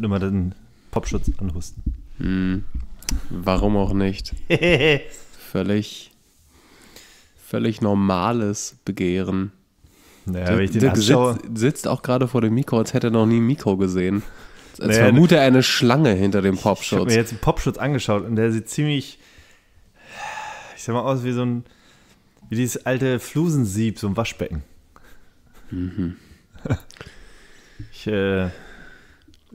könnte immer den Popschutz anhusten. Hm. Warum auch nicht? völlig, völlig normales Begehren. Naja, wenn ich den Sitzt, sitzt auch gerade vor dem Mikro, als hätte er noch nie ein Mikro gesehen. Als naja, vermute er eine Schlange hinter dem Popschutz. Ich, habe mir jetzt einen Popschutz angeschaut und der sieht ziemlich, ich sag mal aus wie so ein, wie dieses alte Flusensieb, so ein Waschbecken. Mhm. ich, äh,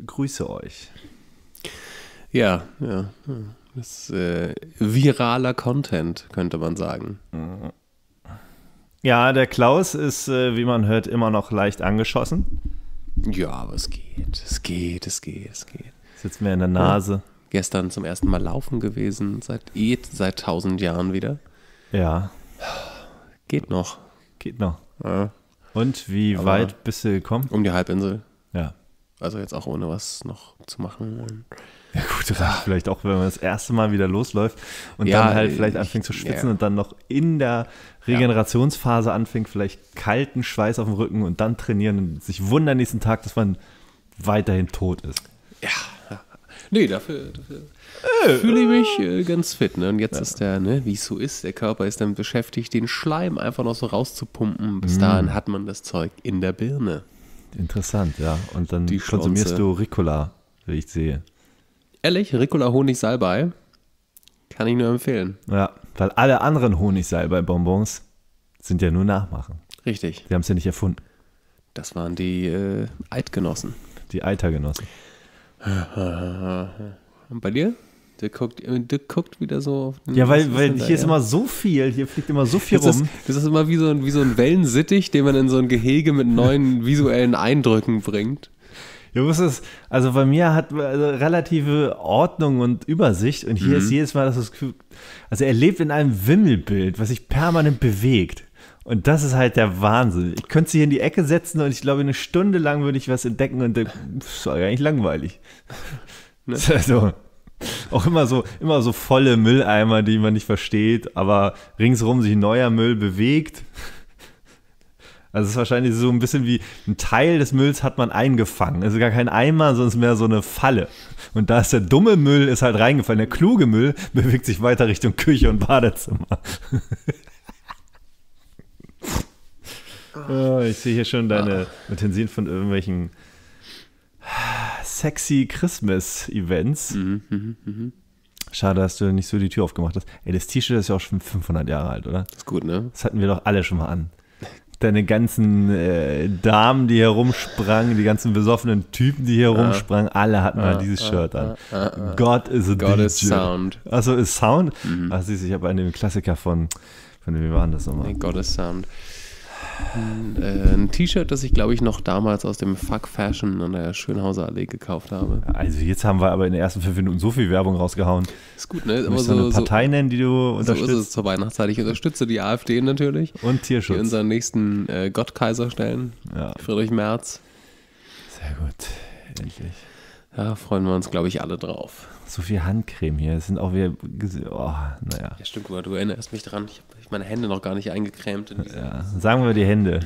grüße euch. Ja, ja. Hm. Das ist äh, viraler Content, könnte man sagen. Ja, der Klaus ist, äh, wie man hört, immer noch leicht angeschossen. Ja, aber es geht, es geht, es geht, es geht. Sitzt mir in der Nase. Ja. Gestern zum ersten Mal laufen gewesen, seit eh, seit tausend Jahren wieder. Ja. Geht noch. Geht noch. Ja. Und wie aber weit bist du gekommen? Um die Halbinsel. Ja. Also jetzt auch ohne was noch zu machen. ja gut, das ja. vielleicht auch, wenn man das erste Mal wieder losläuft und ja, dann halt vielleicht ich, anfängt zu schwitzen ja. und dann noch in der Regenerationsphase anfängt, vielleicht kalten Schweiß auf dem Rücken und dann trainieren und sich wundern nächsten Tag, dass man weiterhin tot ist. Ja. Nee, dafür, dafür äh. fühle ich mich äh, ganz fit. Ne? Und jetzt ist der, ne, wie es so ist, der Körper ist dann beschäftigt, den Schleim einfach noch so rauszupumpen. Bis mhm. dahin hat man das Zeug in der Birne. Interessant, ja. Und dann die konsumierst Schnauze. du Ricola, wie ich sehe. Ehrlich, Ricola Honigsalbei kann ich nur empfehlen. Ja, weil alle anderen Honigsalbei-Bonbons sind ja nur Nachmachen. Richtig. Die haben es ja nicht erfunden. Das waren die äh, Eidgenossen. Die Eitergenossen. Und bei dir? Der guckt, äh, der guckt wieder so auf den Ja, weil, weil hier da, ist ja. immer so viel, hier fliegt immer so viel das rum. Ist, das ist immer wie so, ein, wie so ein Wellensittich, den man in so ein Gehege mit neuen visuellen Eindrücken bringt. Ja, Du wusstest, also bei mir hat also relative Ordnung und Übersicht und hier mhm. ist jedes Mal dass Gefühl, also er lebt in einem Wimmelbild, was sich permanent bewegt. Und das ist halt der Wahnsinn. Ich könnte sie hier in die Ecke setzen und ich glaube, eine Stunde lang würde ich was entdecken und das war gar nicht langweilig. Ne? Also, Auch immer so, immer so volle Mülleimer, die man nicht versteht, aber ringsherum sich neuer Müll bewegt. Also es ist wahrscheinlich so ein bisschen wie ein Teil des Mülls hat man eingefangen. Es ist gar kein Eimer, sonst mehr so eine Falle. Und da ist der dumme Müll ist halt reingefallen. Der kluge Müll bewegt sich weiter Richtung Küche und Badezimmer. oh, ich sehe hier schon deine ah. Utensilien von irgendwelchen sexy Christmas-Events. Mhm, mhm, mhm, Schade, dass du nicht so die Tür aufgemacht hast. Ey, das T-Shirt ist ja auch schon 500 Jahre alt, oder? ist gut, ne? Das hatten wir doch alle schon mal an. Deine ganzen äh, Damen, die herumsprangen, die ganzen besoffenen Typen, die ah. herumsprangen, ah, alle hatten ah, mal dieses ah, Shirt an. Ah, ah, God is a God DJ. is Sound. Achso, ist Sound? Mhm. Ach, siehst du, ich habe einen Klassiker von, von dem, wie war das nochmal? God is Sound. Äh, ein, T-Shirt, das ich glaube ich noch damals aus dem Fuck Fashion an der Schönhauser Allee gekauft habe. Also jetzt haben wir aber in den ersten fünf Minuten so viel Werbung rausgehauen. Ist gut, ne? Du immer so eine Partei so, nennen, die du unterstützt. So ist es zur Weihnachtszeit. Ich unterstütze die AfD natürlich. Und Tierschutz. Die unseren nächsten äh, Gottkaiser stellen. Ja. Friedrich Merz. Sehr gut. Endlich. Ja, freuen wir uns, glaube ich, alle drauf. So viel Handcreme hier. Es sind auch wieder. Oh, naja. Ja, stimmt, du erinnerst mich dran. Ich habe ich meine Hände noch gar nicht eingecremt. Ja, sagen wir die Hände.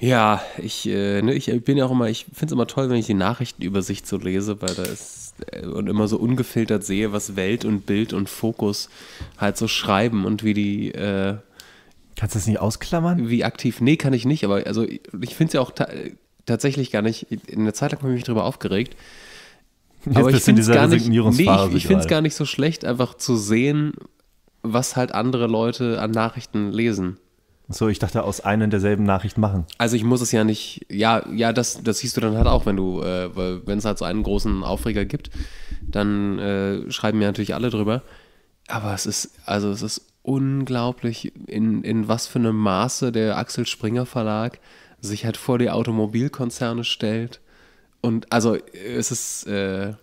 Ja, ich, äh, ne, ich bin ja auch immer, ich finde es immer toll, wenn ich die Nachrichtenübersicht so lese, weil da ist äh, und immer so ungefiltert sehe, was Welt und Bild und Fokus halt so schreiben und wie die. Äh, Kannst du das nicht ausklammern? Wie aktiv? Nee, kann ich nicht, aber also ich finde es ja auch ta tatsächlich gar nicht. In der Zeit lang habe ich mich darüber aufgeregt. Jetzt aber ich finde es gar, nicht, nee, ich, ich gar nicht so schlecht, einfach zu sehen, was halt andere Leute an Nachrichten lesen. So, ich dachte, aus einer derselben Nachricht machen. Also ich muss es ja nicht, ja, ja, das, das siehst du dann halt auch, wenn du, äh, wenn es halt so einen großen Aufreger gibt, dann äh, schreiben mir natürlich alle drüber. Aber es ist, also es ist unglaublich, in, in was für einem Maße der Axel Springer Verlag sich halt vor die Automobilkonzerne stellt. Und also es ist äh,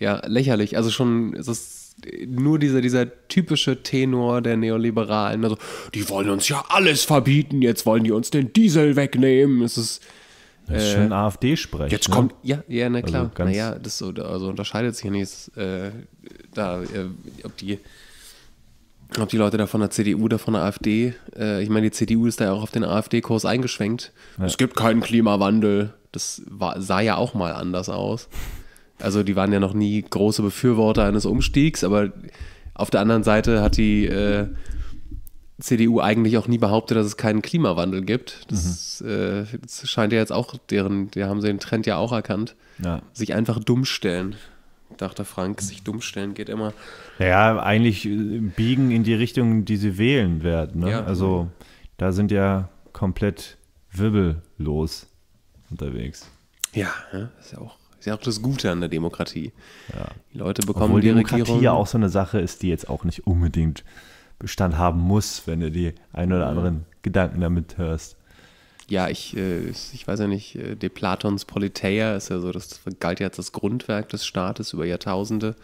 ja lächerlich. Also schon, es ist nur dieser, dieser typische Tenor der Neoliberalen. Also, die wollen uns ja alles verbieten, jetzt wollen die uns den Diesel wegnehmen. Es ist. Das ist äh, schon afd sprechen Jetzt ne? kommt. Ja, ja, na also klar. Also naja, das so, also unterscheidet sich ja nichts äh, da, äh, ob die. Ob die Leute da von der CDU oder von der AfD, äh, ich meine, die CDU ist da ja auch auf den AfD-Kurs eingeschwenkt. Ja. Es gibt keinen Klimawandel. Das war, sah ja auch mal anders aus also die waren ja noch nie große Befürworter eines Umstiegs, aber auf der anderen Seite hat die äh, CDU eigentlich auch nie behauptet, dass es keinen Klimawandel gibt. Das, mhm. äh, das scheint ja jetzt auch deren, die haben sie den Trend ja auch erkannt. Ja. Sich einfach dumm stellen. Dachte Frank, sich dumm stellen geht immer. Ja, eigentlich äh, biegen in die Richtung, die sie wählen werden. Ne? Ja. Also da sind ja komplett wirbellos unterwegs. Ja, ne? ist ja auch ist ja auch das Gute an der Demokratie. Ja. Die Leute bekommen Obwohl die Demokratie Regierung. ja auch so eine Sache ist, die jetzt auch nicht unbedingt Bestand haben muss, wenn du die ein oder anderen Gedanken damit hörst. Ja, ich, äh, ich weiß ja nicht, äh, De Platons Politeia ist ja so, das galt ja als das Grundwerk des Staates über Jahrtausende,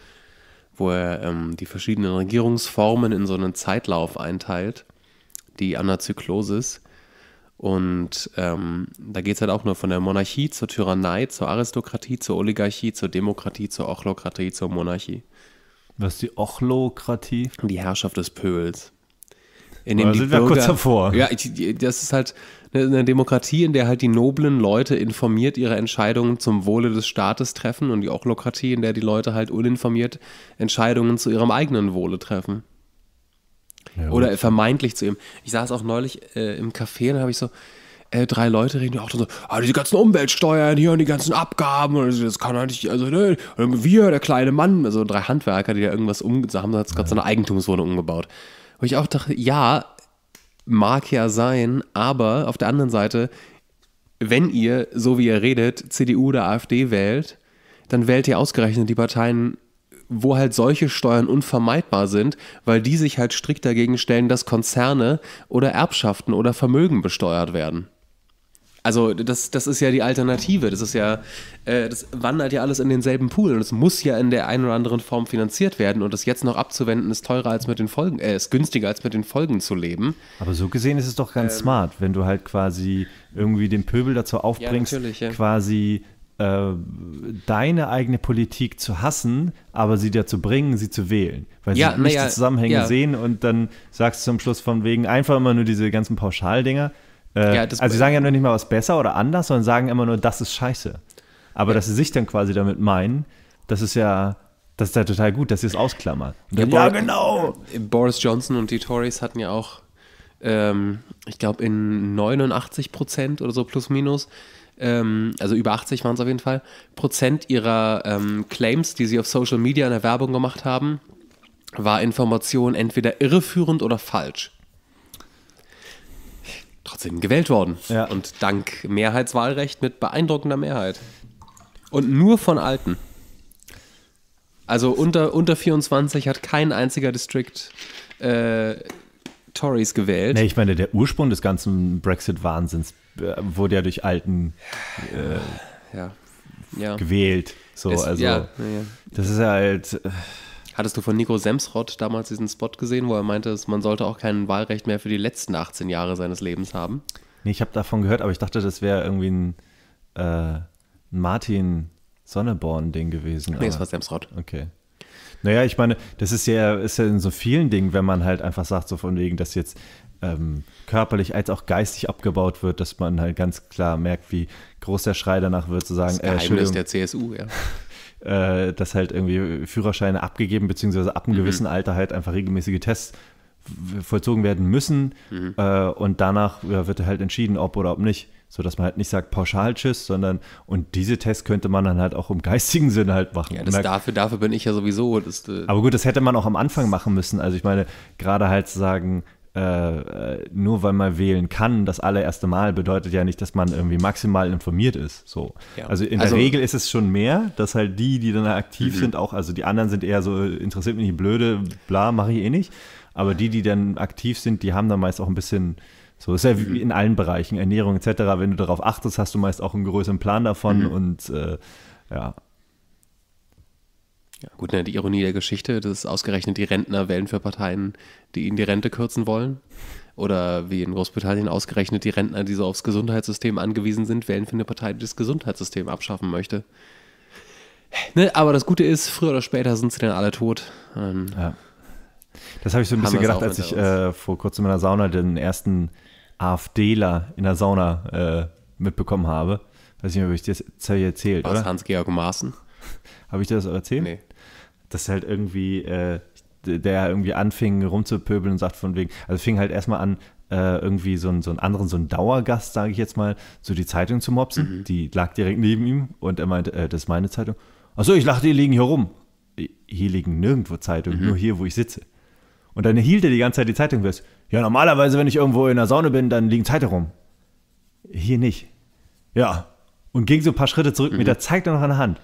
wo er ähm, die verschiedenen Regierungsformen in so einen Zeitlauf einteilt, die Anazyklosis. Und ähm, da geht es halt auch nur von der Monarchie zur Tyrannei, zur Aristokratie, zur Oligarchie, zur Demokratie, zur Ochlokratie, zur Monarchie. Was ist die Ochlokratie? Die Herrschaft des Pöbels. In dem sind Bürger, wir kurz davor. Ja, ich, das ist halt eine Demokratie, in der halt die noblen Leute informiert ihre Entscheidungen zum Wohle des Staates treffen und die Ochlokratie, in der die Leute halt uninformiert Entscheidungen zu ihrem eigenen Wohle treffen. Oder vermeintlich zu ihm. Ich saß auch neulich äh, im Café und da habe ich so, äh, drei Leute reden auch so, ah, diese ganzen Umweltsteuern hier und die ganzen Abgaben, und das kann er nicht, also ne, wir, der kleine Mann, also drei Handwerker, die da irgendwas um, haben jetzt gerade so eine Eigentumswohnung umgebaut. Wo ich auch dachte, ja, mag ja sein, aber auf der anderen Seite, wenn ihr, so wie ihr redet, CDU oder AfD wählt, dann wählt ihr ausgerechnet die Parteien, wo halt solche Steuern unvermeidbar sind, weil die sich halt strikt dagegen stellen, dass Konzerne oder Erbschaften oder Vermögen besteuert werden. Also das, das ist ja die Alternative. Das ist ja, äh, das wandert ja alles in denselben Pool und es muss ja in der einen oder anderen Form finanziert werden. Und das jetzt noch abzuwenden, ist teurer als mit den Folgen, äh, ist günstiger als mit den Folgen zu leben. Aber so gesehen ist es doch ganz ähm, smart, wenn du halt quasi irgendwie den Pöbel dazu aufbringst, ja, ja. quasi äh, deine eigene Politik zu hassen, aber sie dazu bringen, sie zu wählen. Weil ja, sie ja, Zusammenhänge ja. sehen und dann sagst du zum Schluss von wegen einfach immer nur diese ganzen Pauschaldinger. Äh, ja, also sie sagen ja noch nicht mal was besser oder anders, sondern sagen immer nur, das ist scheiße. Aber dass sie sich dann quasi damit meinen, das ist ja das ist ja total gut, dass sie es ausklammern. Ja, ja, genau. Boris Johnson und die Tories hatten ja auch, ähm, ich glaube, in 89 Prozent oder so plus minus ähm, also über 80 waren es auf jeden Fall, Prozent ihrer ähm, Claims, die sie auf Social Media in der Werbung gemacht haben, war Information entweder irreführend oder falsch. Trotzdem gewählt worden. Ja. Und dank Mehrheitswahlrecht mit beeindruckender Mehrheit. Und nur von Alten. Also unter, unter 24 hat kein einziger District äh, Tories gewählt. Nee, ich meine, der Ursprung des ganzen Brexit-Wahnsinns äh, wurde ja durch Alten äh, ja. Ja. gewählt. So, es, also ja, das ist halt. Äh, Hattest du von Nico Semsrott damals diesen Spot gesehen, wo er meinte, dass man sollte auch kein Wahlrecht mehr für die letzten 18 Jahre seines Lebens haben? Nee, ich habe davon gehört, aber ich dachte, das wäre irgendwie ein äh, Martin Sonneborn-Ding gewesen. Nee, es war Semsrott. Okay. Naja, ich meine, das ist ja, ist ja in so vielen Dingen, wenn man halt einfach sagt, so von wegen, dass jetzt ähm, körperlich als auch geistig abgebaut wird, dass man halt ganz klar merkt, wie groß der Schrei danach wird, zu sagen, das äh, Geheimnis äh, der CSU, ja. dass halt irgendwie Führerscheine abgegeben, beziehungsweise ab einem mhm. gewissen Alter halt einfach regelmäßige Tests vollzogen werden müssen mhm. äh, und danach ja, wird halt entschieden, ob oder ob nicht. So dass man halt nicht sagt pauschal Tschüss, sondern und diese Tests könnte man dann halt auch im geistigen Sinne halt machen. Ja, da, dafür, dafür bin ich ja sowieso. Das, äh aber gut, das hätte man auch am Anfang machen müssen. Also ich meine, gerade halt zu sagen, äh, äh, nur weil man wählen kann, das allererste Mal bedeutet ja nicht, dass man irgendwie maximal informiert ist. So. Ja. Also in also, der Regel ist es schon mehr, dass halt die, die dann aktiv mhm. sind, auch, also die anderen sind eher so, interessiert mich nicht, blöde, bla, mache ich eh nicht. Aber die, die dann aktiv sind, die haben dann meist auch ein bisschen, so ist ja wie mhm. in allen Bereichen, Ernährung etc., wenn du darauf achtest, hast du meist auch einen größeren Plan davon mhm. und äh, ja, ja. Gut, ne, die Ironie der Geschichte, dass ausgerechnet die Rentner wählen für Parteien, die ihnen die Rente kürzen wollen. Oder wie in Großbritannien ausgerechnet die Rentner, die so aufs Gesundheitssystem angewiesen sind, wählen für eine Partei, die das Gesundheitssystem abschaffen möchte. Ne, aber das Gute ist, früher oder später sind sie dann alle tot. Ähm, ja. Das habe ich so ein bisschen gedacht, als ich äh, vor kurzem in der Sauna den ersten AfDler in der Sauna äh, mitbekommen habe. Weiß nicht mehr, ob ich das, das habe ich erzählt, War oder? Hans-Georg Maaßen? Habe ich dir das erzählt? Nee dass halt irgendwie äh, der irgendwie anfing rumzupöbeln und sagt von wegen, also fing halt erstmal an, äh, irgendwie so einen, so einen anderen, so einen Dauergast, sage ich jetzt mal, so die Zeitung zu mopsen. Mhm. Die lag direkt neben ihm und er meinte, äh, das ist meine Zeitung. Achso, ich lachte, die liegen hier rum. Hier liegen nirgendwo Zeitungen, mhm. nur hier, wo ich sitze. Und dann hielt er die ganze Zeit die Zeitung fest. Ja, normalerweise, wenn ich irgendwo in der Saune bin, dann liegen Zeitungen rum. Hier nicht. Ja. Und ging so ein paar Schritte zurück mhm. mit der Zeitung noch an der Hand.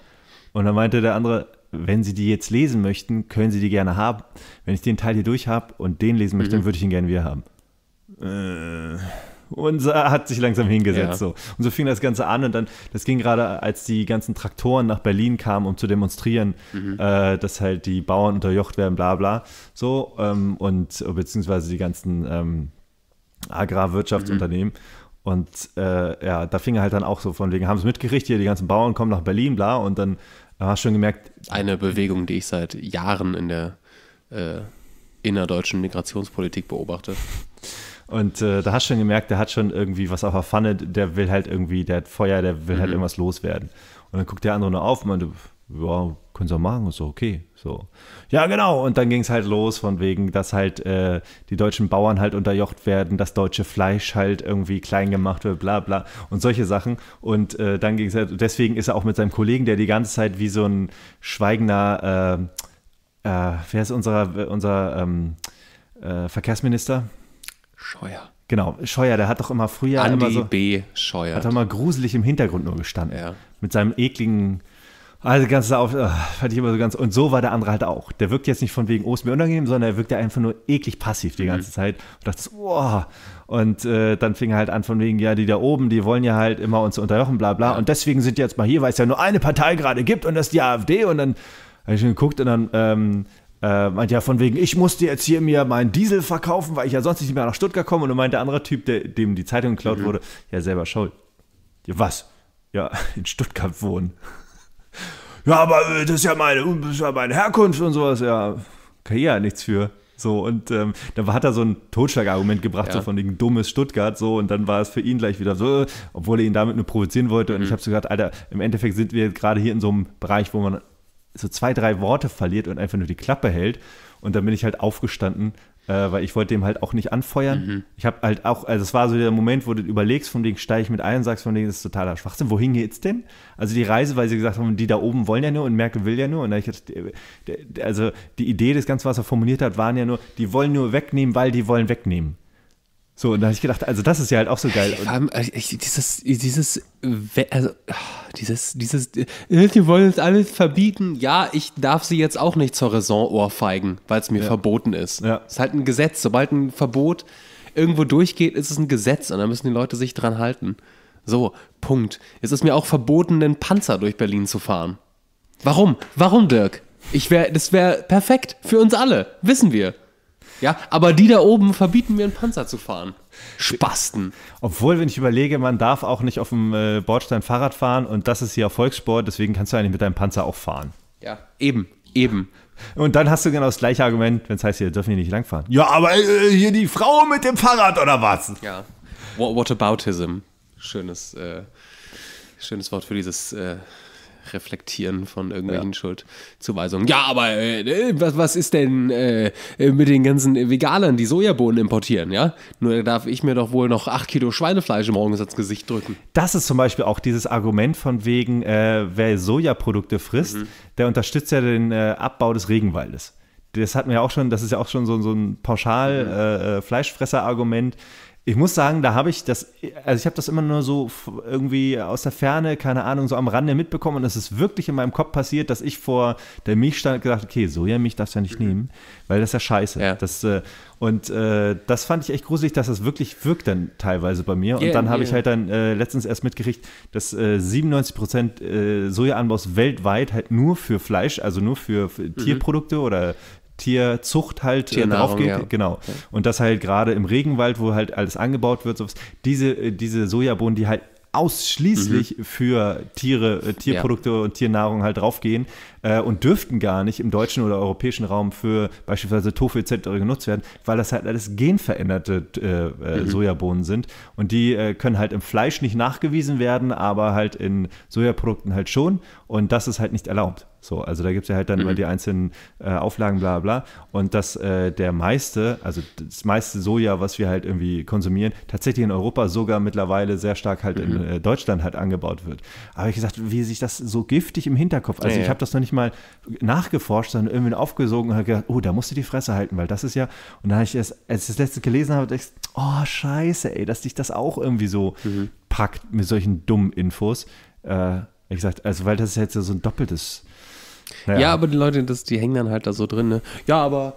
Und dann meinte der andere, wenn Sie die jetzt lesen möchten, können Sie die gerne haben. Wenn ich den Teil hier durch habe und den lesen möchte, mhm. dann würde ich ihn gerne wieder haben. Äh, unser hat sich langsam hingesetzt. Ja. So. Und so fing das Ganze an und dann, das ging gerade, als die ganzen Traktoren nach Berlin kamen, um zu demonstrieren, mhm. äh, dass halt die Bauern unterjocht werden, bla bla. So, ähm, und äh, beziehungsweise die ganzen ähm, Agrarwirtschaftsunternehmen. Mhm. Und äh, ja, da fing er halt dann auch so von wegen, haben sie mitgerichtet, hier die ganzen Bauern kommen nach Berlin, bla, und dann da hast du schon gemerkt. Eine Bewegung, die ich seit Jahren in der äh, innerdeutschen Migrationspolitik beobachte. Und äh, da hast du schon gemerkt, der hat schon irgendwie was auf der Pfanne, der will halt irgendwie, der hat Feuer, der will halt mhm. halt irgendwas loswerden. Und dann guckt der andere nur auf und meinte, ja, können Sie auch machen, ist so, okay. So. Ja, genau. Und dann ging es halt los, von wegen, dass halt äh, die deutschen Bauern halt unterjocht werden, dass deutsche Fleisch halt irgendwie klein gemacht wird, bla bla und solche Sachen. Und äh, dann ging es halt, deswegen ist er auch mit seinem Kollegen, der die ganze Zeit wie so ein schweigender, äh, äh wer ist unser, unser ähm, äh, Verkehrsminister? Scheuer. Genau, Scheuer, der hat doch immer früher Andi immer so, B. Scheuer. Hat doch immer gruselig im Hintergrund nur gestanden. Ja. Mit seinem ekligen also ganz auf, äh, fand ich immer so ganz. Und so war der andere halt auch. Der wirkt jetzt nicht von wegen, oh, ist mir unangenehm, sondern er wirkte einfach nur eklig passiv die ganze mhm. Zeit. Und dachte, boah. Und äh, dann fing er halt an von wegen, ja, die da oben, die wollen ja halt immer uns unterjochen, bla bla. Und deswegen sind die jetzt mal hier, weil es ja nur eine Partei gerade gibt und das ist die AfD. Und dann habe ich schon geguckt und dann ähm, äh, meinte ja von wegen, ich musste jetzt hier mir meinen Diesel verkaufen, weil ich ja sonst nicht mehr nach Stuttgart komme. Und dann meinte der andere Typ, der, dem die Zeitung geklaut mhm. wurde, ja, selber schuld. Ja, was? Ja, in Stuttgart wohnen ja, aber äh, das ist ja meine, uh, das ist ja meine Herkunft und sowas, ja, kann ich ja nichts für. So, und ähm, dann hat er so ein Totschlagargument gebracht, ja. so von wegen dummes Stuttgart, so, und dann war es für ihn gleich wieder so, obwohl er ihn damit nur provozieren wollte. Mhm. Und ich mhm. habe so gedacht, Alter, im Endeffekt sind wir gerade hier in so einem Bereich, wo man so zwei, drei Worte verliert und einfach nur die Klappe hält. Und dann bin ich halt aufgestanden, äh, weil ich wollte dem halt auch nicht anfeuern. Mhm. Ich habe halt auch, also es war so der Moment, wo du überlegst, von wegen steige ich mit ein und sagst, von wegen das ist totaler Schwachsinn, wohin geht's denn? Also die Reise, weil sie gesagt haben, die da oben wollen ja nur und Merkel will ja nur. Und da ich jetzt, äh, also die Idee des Ganzen, was er formuliert hat, waren ja nur, die wollen nur wegnehmen, weil die wollen wegnehmen. So, und da habe ich gedacht, also das ist ja halt auch so geil. Und äh, dieses, dieses, also, ah, dieses, dieses, äh, die wollen es alles verbieten. Ja, ich darf sie jetzt auch nicht zur Raison ohrfeigen, weil es mir ja. verboten ist. Ja. Es ist halt ein Gesetz. Sobald ein Verbot irgendwo durchgeht, ist es ein Gesetz und da müssen die Leute sich dran halten. So, Punkt. Es ist mir auch verboten, einen Panzer durch Berlin zu fahren. Warum? Warum, Dirk? Ich wäre, das wäre perfekt für uns alle, wissen wir. Ja, aber die da oben verbieten mir einen Panzer zu fahren. Spasten. Obwohl, wenn ich überlege, man darf auch nicht auf dem äh, Bordstein Fahrrad fahren und das ist hier Volkssport, deswegen kannst du eigentlich mit deinem Panzer auch fahren. Ja, eben, eben. Und dann hast du genau das gleiche Argument, wenn es heißt, hier dürfen wir nicht langfahren. Ja, aber äh, hier die Frau mit dem Fahrrad oder was? Ja. What, what aboutism? Schönes, äh, schönes Wort für dieses äh, Reflektieren von irgendwelchen ja. Schuldzuweisungen. Ja, aber äh, äh was, was ist denn äh, äh, mit den ganzen Veganern, die Sojabohnen importieren, ja? Nur darf ich mir doch wohl noch acht Kilo Schweinefleisch morgens ins Gesicht drücken. Das ist zum Beispiel auch dieses Argument von wegen, äh, wer Sojaprodukte frisst, mhm. der unterstützt ja den äh, Abbau des Regenwaldes. Das hatten wir ja auch schon, das ist ja auch schon so, so ein pauschal mhm. Fleischfresser-Argument ich muss sagen, da habe ich das, also ich habe das immer nur so irgendwie aus der Ferne, keine Ahnung, so am Rande mitbekommen und es ist wirklich in meinem Kopf passiert, dass ich vor der Milch stand habe, okay, Sojamilch darfst du ja nicht mhm. nehmen, weil das ist ja scheiße. Ja. Das, äh, und äh, das fand ich echt gruselig, dass das wirklich wirkt dann teilweise bei mir. Yeah, und dann habe yeah. ich halt dann äh, letztens erst mitgekriegt, dass 97 äh, Prozent äh, Sojaanbaus weltweit halt nur für Fleisch, also nur für, für mhm. Tierprodukte oder oder Tierzucht halt äh, drauf geht. Ja. Genau. Okay. Und das halt gerade im Regenwald, wo halt alles angebaut wird, sowas, diese, äh, diese Sojabohnen, die halt ausschließlich mhm. für Tiere, äh, Tierprodukte ja. und Tiernahrung halt draufgehen äh, und dürften gar nicht im deutschen oder europäischen Raum für beispielsweise Tofu etc. genutzt werden, weil das halt alles genveränderte äh, mhm. Sojabohnen sind und die äh, können halt im Fleisch nicht nachgewiesen werden, aber halt in Sojaprodukten halt schon und das ist halt nicht erlaubt. So, also da gibt es ja halt dann mhm. immer die einzelnen äh, Auflagen, bla bla. Und dass äh, der meiste, also das meiste Soja, was wir halt irgendwie konsumieren, tatsächlich in Europa sogar mittlerweile sehr stark halt mhm. in äh, Deutschland halt angebaut wird. Aber ich gesagt, wie sich das so giftig im Hinterkopf, also ja, ich habe das noch nicht mal nachgeforscht, sondern irgendwie aufgesogen und habe gedacht, oh, da musst du die Fresse halten, weil das ist ja, und dann habe ich erst, als ich das letzte gelesen habe, dachte ich, oh, scheiße, ey, dass dich das auch irgendwie so mhm. packt mit solchen dummen Infos. Äh, ich gesagt, also weil das ist jetzt so ein doppeltes ja. ja, aber die Leute, das, die hängen dann halt da so drin. Ne? Ja, aber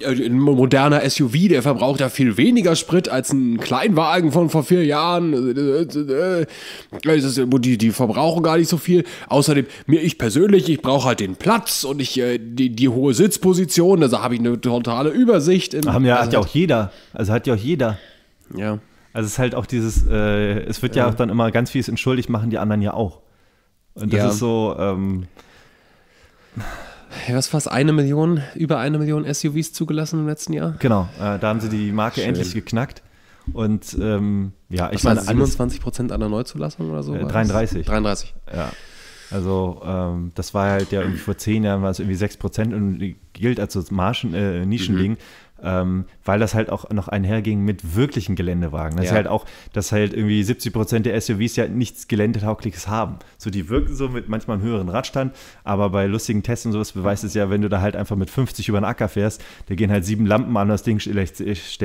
äh, äh, ein moderner SUV, der verbraucht ja viel weniger Sprit als ein Kleinwagen von vor vier Jahren. Äh, die, die verbrauchen gar nicht so viel. Außerdem, mir ich persönlich, ich brauche halt den Platz und ich die, die hohe Sitzposition, also habe ich eine totale Übersicht. In, Haben ja, also hat ja auch jeder. Also hat ja auch jeder. Ja. Also es ist halt auch dieses, äh, es wird ja, ja auch dann immer ganz vieles entschuldigt, machen die anderen ja auch. Und das ja. ist so. Ähm, ja, was war es? Eine Million, über eine Million SUVs zugelassen im letzten Jahr? Genau, äh, da haben sie die Marke Schön. endlich geknackt. Und ähm, ja, ich was meine. 21 Prozent an Neuzulassung oder so? Äh, 33. 33. Ja. Also ähm, das war halt ja irgendwie vor zehn Jahren war es irgendwie 6% und gilt als so Marschen, äh, Nischending. Mhm ähm, weil das halt auch noch einherging mit wirklichen Geländewagen. Das ja. ist halt auch, dass halt irgendwie 70 Prozent der SUVs ja nichts geländetaugliches haben. So, die wirken so mit manchmal einem höheren Radstand, aber bei lustigen Tests und sowas beweist es ja, wenn du da halt einfach mit 50 über den Acker fährst, da gehen halt sieben Lampen an, das Ding stellt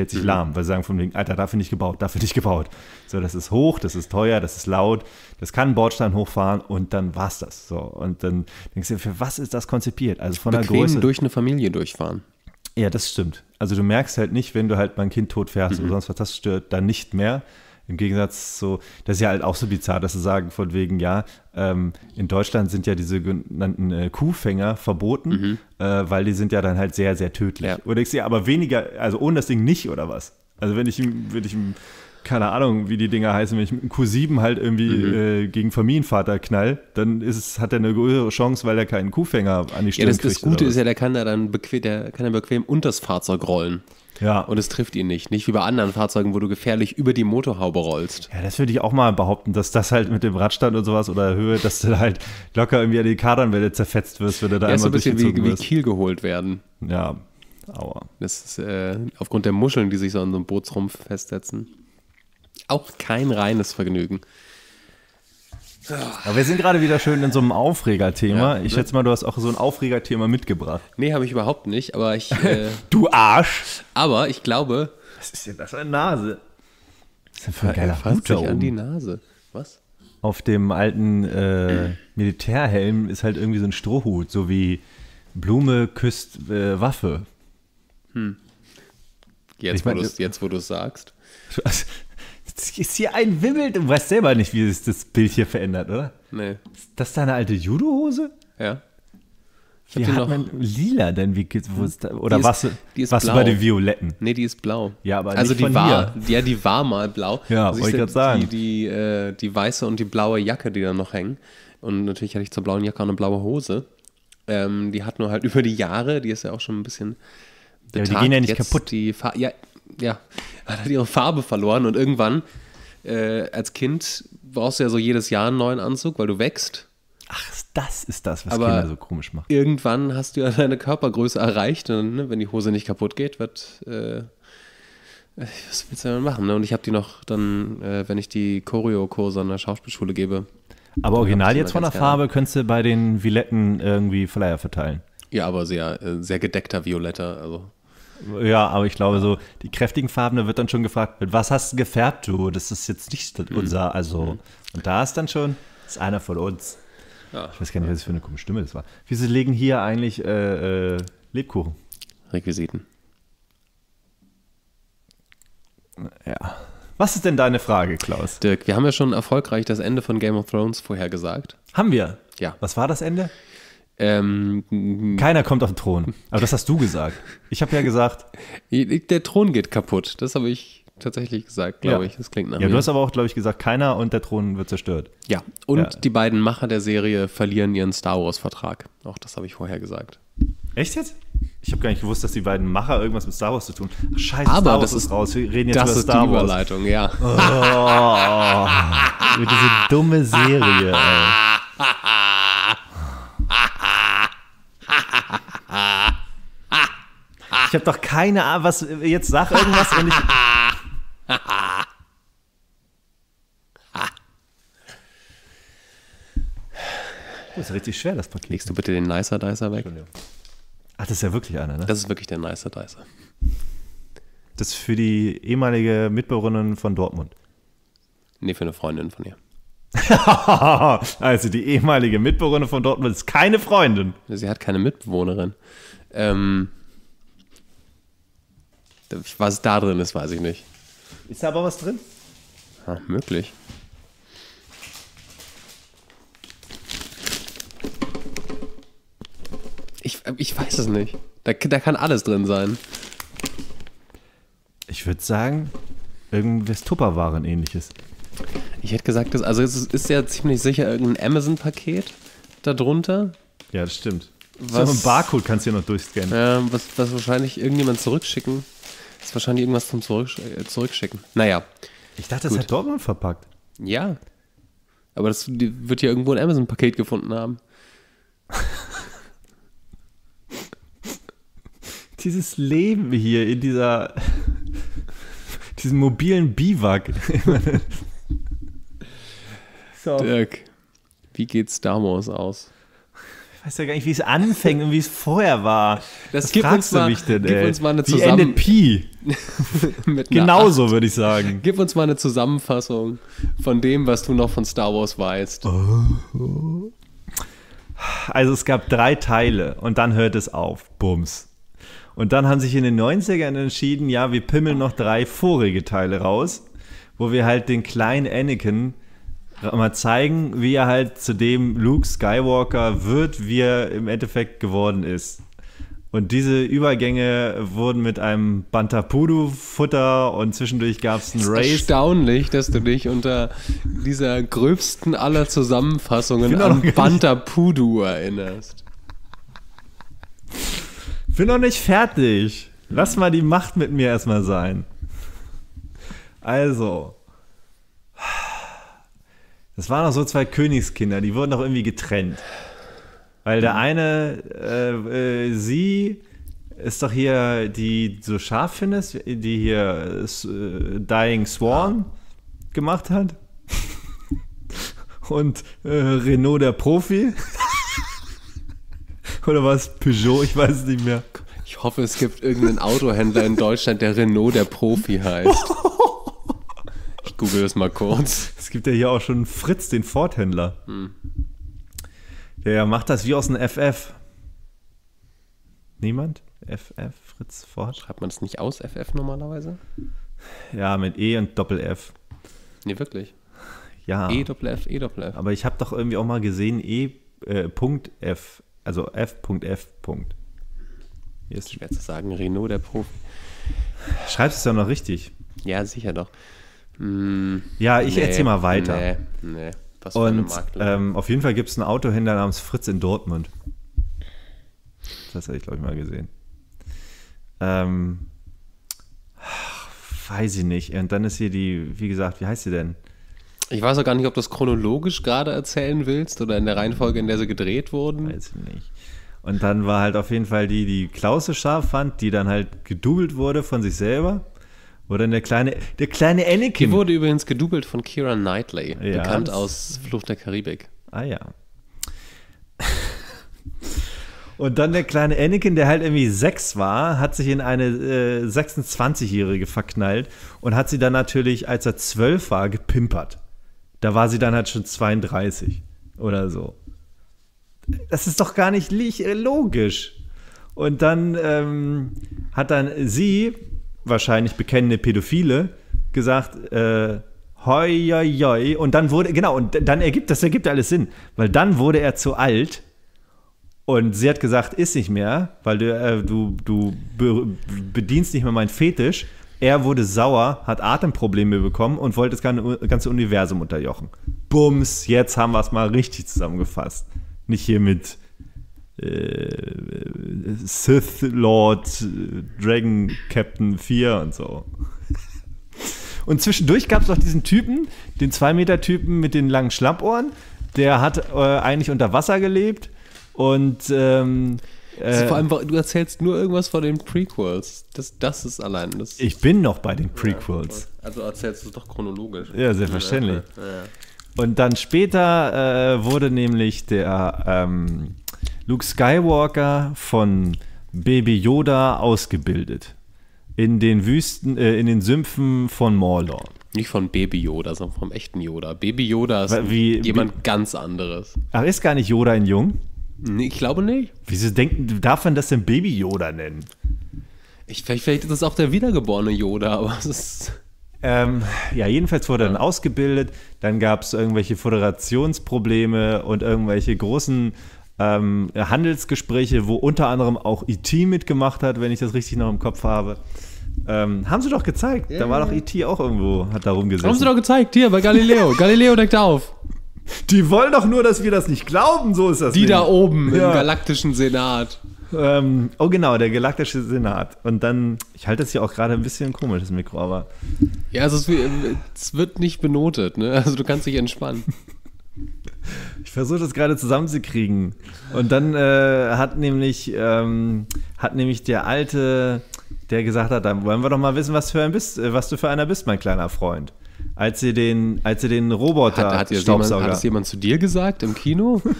sich mhm. lahm, weil sie sagen von wegen, Alter, dafür nicht gebaut, dafür nicht gebaut. So, das ist hoch, das ist teuer, das ist laut, das kann einen Bordstein hochfahren und dann war's das. So, und dann denkst du, für was ist das konzipiert? Also von Bequem der Größe. durch eine Familie durchfahren. Ja, das stimmt also du merkst halt nicht, wenn du halt mein Kind tot fährst mhm. oder sonst was, das stört dann nicht mehr. Im Gegensatz zu, das ist ja halt auch so bizarr, dass sie sagen, von wegen, ja, ähm, in Deutschland sind ja diese genannten äh, Kuhfänger verboten, mhm. äh, weil die sind ja dann halt sehr, sehr tödlich. Ja. Oder ich sehe aber weniger, also ohne das Ding nicht oder was? Also wenn ich, ihm, wenn ich ihm, keine Ahnung, wie die Dinger heißen, wenn ich mit einem Q7 halt irgendwie mhm. äh, gegen Familienvater knall, dann ist es, hat er eine größere Chance, weil er keinen Kuhfänger an die Stirn ja, das, kriegt. Das Gute ist ja, der kann da dann bequem, der kann dann bequem unter das Fahrzeug rollen. Ja. Und es trifft ihn nicht. Nicht wie bei anderen Fahrzeugen, wo du gefährlich über die Motorhaube rollst. Ja, das würde ich auch mal behaupten, dass das halt mit dem Radstand und sowas oder Höhe, dass du halt locker irgendwie an die Kardanwelle zerfetzt wirst, wenn du da ja, einmal so ein bisschen wie, wie Kiel geholt werden. Ja, aua. Das ist äh, aufgrund der Muscheln, die sich so an so einem Bootsrumpf festsetzen. Auch kein reines Vergnügen. Aber wir sind gerade wieder schön in so einem Aufregerthema. Ja, ich ne? schätze mal, du hast auch so ein Aufregerthema mitgebracht. Nee, habe ich überhaupt nicht, aber ich. Äh, du Arsch! Aber ich glaube. Was ist denn das für eine Nase? Das ist denn für ein geiler Hut da oben. an die Nase. Was? Auf dem alten äh, Militärhelm ist halt irgendwie so ein Strohhut, so wie Blume küsst äh, Waffe. Hm. Jetzt, ich mein, wo äh, wo du es sagst. ist hier ein Wimmel. Du weißt selber nicht, wie sich das Bild hier verändert, oder? Nee. Ist das deine alte Judo-Hose? Ja. Ich wie hat man lila denn? Wie, wo ist da, oder ist, warst, du, warst blau. du bei den Violetten? Nee, die ist blau. Ja, aber also die war, hier. Ja, die war mal blau. Ja, also wollte ich gerade sagen. Die, die, äh, die weiße und die blaue Jacke, die da noch hängen. Und natürlich hatte ich zur blauen Jacke auch eine blaue Hose. Ähm, die hat nur halt über die Jahre, die ist ja auch schon ein bisschen. Betagt, ja, die gehen ja nicht kaputt. Die ja, ja, hat halt ihre Farbe verloren und irgendwann äh, als Kind brauchst du ja so jedes Jahr einen neuen Anzug, weil du wächst. Ach, das ist das, was Aber Kinder so komisch machen. Irgendwann hast du ja deine Körpergröße erreicht und ne, wenn die Hose nicht kaputt geht, wird äh, was willst du denn machen? Ne? Und ich habe die noch dann, äh, wenn ich die Choreo-Kurse an der Schauspielschule gebe. Aber original jetzt von der Farbe könntest du bei den Violetten irgendwie Flyer verteilen. Ja, aber sehr, äh, sehr gedeckter Violetter. Also. Ja, aber ich glaube, so die kräftigen Farben, da wird dann schon gefragt, mit was hast du gefärbt, du? Das ist jetzt nicht mhm. unser, also. Mhm. Und da ist dann schon, ist einer von uns. Ich weiß gar nicht, was das für eine komische Stimme das war. Wieso legen hier eigentlich äh, äh, Lebkuchen? Requisiten. Ja. Was ist denn deine Frage, Klaus? Dirk, wir haben ja schon erfolgreich das Ende von Game of Thrones vorhergesagt. Haben wir? Ja. Was war das Ende? Ähm, Keiner kommt auf den Thron. Aber das hast du gesagt. Ich habe ja gesagt. Der Thron geht kaputt. Das habe ich tatsächlich gesagt, glaube ja. ich. Das klingt nach Ja, mir. du hast aber auch, glaube ich, gesagt, keiner und der Thron wird zerstört. Ja, und ja. die beiden Macher der Serie verlieren ihren Star Wars-Vertrag. Auch das habe ich vorher gesagt. Echt jetzt? Ich habe gar nicht gewusst, dass die beiden Macher irgendwas mit Star Wars zu tun haben. Scheiße, aber Star Wars ist, ist raus. Wir reden jetzt über Star die Wars. Überleitung, ja. Oh, diese dumme Serie, ey. Ich habe doch keine Ahnung, was jetzt sag irgendwas und ich. Das ist richtig schwer, das Paket. Legst du bitte den Nicer Dicer weg? Ach, das ist ja wirklich einer, ne? Das ist wirklich der Nicer Dicer. Das ist für die ehemalige Mitbewohnerin von Dortmund. Nee, für eine Freundin von ihr. also die ehemalige Mitbewohnerin von Dortmund ist keine Freundin. Sie hat keine Mitbewohnerin. Ähm, was da drin ist, weiß ich nicht. Ist da aber was drin? Ha, möglich. Ich, ich weiß es nicht. Da, da kann alles drin sein. Ich würde sagen, irgendwas Tupperwaren ähnliches. Ich hätte gesagt, das, also es ist, ist ja ziemlich sicher irgendein Amazon-Paket darunter. Ja, das stimmt. Was, so ein Barcode kannst du ja noch durchscannen. Ja, was, was wahrscheinlich irgendjemand zurückschicken ist wahrscheinlich irgendwas zum Zurücksch äh, Zurückschicken. Naja. Ich dachte, das hat Dortmund verpackt. Ja. Aber das wird ja irgendwo ein Amazon-Paket gefunden haben. Dieses Leben hier in dieser. diesem mobilen Biwak. so. Dirk, wie geht's Damos aus? weiß ja gar nicht, wie es anfängt und wie es vorher war. Das Was fragst du mal, mich denn, gib ey? Uns mal eine Zusammenfassung. endet Pi? Genauso würde ich sagen. Gib uns mal eine Zusammenfassung von dem, was du noch von Star Wars weißt. Oh. Also es gab drei Teile und dann hört es auf. Bums. Und dann haben sich in den 90ern entschieden, ja, wir pimmeln noch drei vorige Teile raus, wo wir halt den kleinen Anakin mal zeigen, wie er halt zu dem Luke Skywalker wird, wie er im Endeffekt geworden ist. Und diese Übergänge wurden mit einem Bantapudu-Futter und zwischendurch gab es ein Race. Ist Erstaunlich, dass du dich unter dieser gröbsten aller Zusammenfassungen an Bantapudu erinnerst. Bin noch nicht fertig. Lass mal die Macht mit mir erstmal sein. Also, das waren doch so zwei Königskinder, die wurden doch irgendwie getrennt. Weil der eine, äh, äh, sie ist doch hier, die so scharf findest, die hier äh, Dying Swan gemacht hat. Und äh, Renault der Profi. Oder war es Peugeot, ich weiß es nicht mehr. Ich hoffe, es gibt irgendeinen Autohändler in Deutschland, der Renault der Profi heißt. google es mal kurz. Es gibt ja hier auch schon Fritz, den Ford-Händler. Hm. Der macht das wie aus einem FF. Niemand? FF, Fritz Ford? Schreibt man es nicht aus, FF normalerweise? Ja, mit E und Doppel-F. Nee, wirklich. Ja. E Doppel-F, E Doppel-F. Aber ich habe doch irgendwie auch mal gesehen, E äh, Punkt F, also F Punkt F Punkt. Hier ist schwer zu sagen, Renault, der Profi. Schreibst du es ja noch richtig. Ja, sicher doch. Mm, ja, ich nee, erzähl mal weiter. Nee, nee. Was und ähm, auf jeden Fall gibt es einen Autohändler namens Fritz in Dortmund. Das hätte ich, glaube ich, mal gesehen. Ähm, weiß ich nicht. Und dann ist hier die, wie gesagt, wie heißt sie denn? Ich weiß auch gar nicht, ob du das chronologisch gerade erzählen willst oder in der Reihenfolge, in der sie gedreht wurden. Weiß ich nicht. Und dann war halt auf jeden Fall die, die Klaus scharf fand, die dann halt gedoubelt wurde von sich selber. Oder der kleine, der kleine Anakin. Die wurde übrigens gedoubelt von Kira Knightley, ja, bekannt aus Flucht der Karibik. Ah ja. Und dann der kleine Anakin, der halt irgendwie sechs war, hat sich in eine äh, 26-Jährige verknallt und hat sie dann natürlich, als er zwölf war, gepimpert. Da war sie dann halt schon 32 oder so. Das ist doch gar nicht äh, logisch. Und dann ähm, hat dann sie wahrscheinlich bekennende Pädophile gesagt, äh, hoi, hoi, hoi. Und dann wurde, genau, und dann ergibt, das ergibt alles Sinn. Weil dann wurde er zu alt und sie hat gesagt, ist nicht mehr, weil du, äh, du, du be bedienst nicht mehr meinen Fetisch. Er wurde sauer, hat Atemprobleme bekommen und wollte das ganze Universum unterjochen. Bums, jetzt haben wir es mal richtig zusammengefasst. Nicht hier mit äh, Sith Lord äh, Dragon Captain 4 und so. Und zwischendurch gab es noch diesen Typen, den 2-Meter-Typen mit den langen Schlappohren. Der hat äh, eigentlich unter Wasser gelebt und. Ähm, äh, also vor allem, du erzählst nur irgendwas von den Prequels. Das, das ist allein. Das ich bin noch bei den Prequels. Ja, also erzählst du es doch chronologisch. Ja, selbstverständlich. Ja, ja. Und dann später äh, wurde nämlich der. Ähm, Luke Skywalker von Baby Yoda ausgebildet. In den Wüsten, äh, in den Sümpfen von Mordor. Nicht von Baby Yoda, sondern vom echten Yoda. Baby Yoda ist Wie, jemand ganz anderes. Ach, ist gar nicht Yoda ein Jung? Nee, ich glaube nicht. Wieso denken, darf man das denn Baby Yoda nennen? Ich, vielleicht, vielleicht ist das auch der wiedergeborene Yoda, aber es ist. Ähm, ja, jedenfalls wurde er dann ausgebildet. Dann gab es irgendwelche Föderationsprobleme und irgendwelche großen ähm, Handelsgespräche, wo unter anderem auch IT e mitgemacht hat, wenn ich das richtig noch im Kopf habe. Ähm, haben sie doch gezeigt. Yeah. Da war doch IT e auch irgendwo, hat da rumgesessen. Haben sie doch gezeigt, hier bei Galileo. Galileo deckt auf. Die wollen doch nur, dass wir das nicht glauben, so ist das. Die nicht. da oben ja. im galaktischen Senat. Ähm, oh genau, der galaktische Senat. Und dann, ich halte das hier auch gerade ein bisschen komisch, das Mikro, aber. Ja, also es, es wird nicht benotet, ne? Also du kannst dich entspannen. Ich versuche das gerade zusammenzukriegen. Und dann äh, hat nämlich ähm, hat nämlich der alte, der gesagt hat, dann wollen wir doch mal wissen, was für ein bist, äh, was du für einer bist, mein kleiner Freund. Als sie den, als sie den Roboter hat, hat Staubsauger. Jemand, hat das jemand zu dir gesagt im Kino?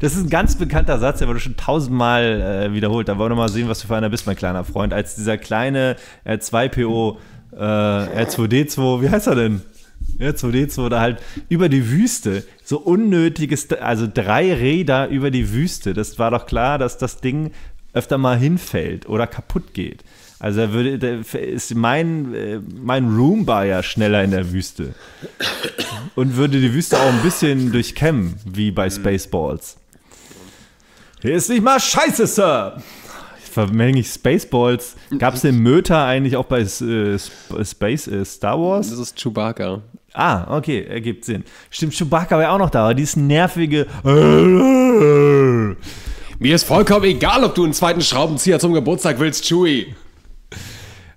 Das ist ein ganz bekannter Satz, der wurde schon tausendmal äh, wiederholt. Da wollen wir mal sehen, was du für einer bist, mein kleiner Freund. Als dieser kleine R2PO äh, äh R2D2, wie heißt er denn? Ja, 2 d 2 oder halt über die Wüste. So unnötiges, also drei Räder über die Wüste. Das war doch klar, dass das Ding öfter mal hinfällt oder kaputt geht. Also da würde, da ist mein, äh, mein Roombuyer schneller in der Wüste. Und würde die Wüste auch ein bisschen durchkämmen, wie bei mhm. Spaceballs. Hier ist nicht mal Scheiße, Sir! vermenge ich Spaceballs. Gab es den Möter eigentlich auch bei äh, Space äh, Star Wars? Das ist Chewbacca. Ah, okay, ergibt Sinn. Stimmt, Chewbacca wäre auch noch da, aber dieses nervige. Mir ist vollkommen egal, ob du einen zweiten Schraubenzieher zum Geburtstag willst, Chewie.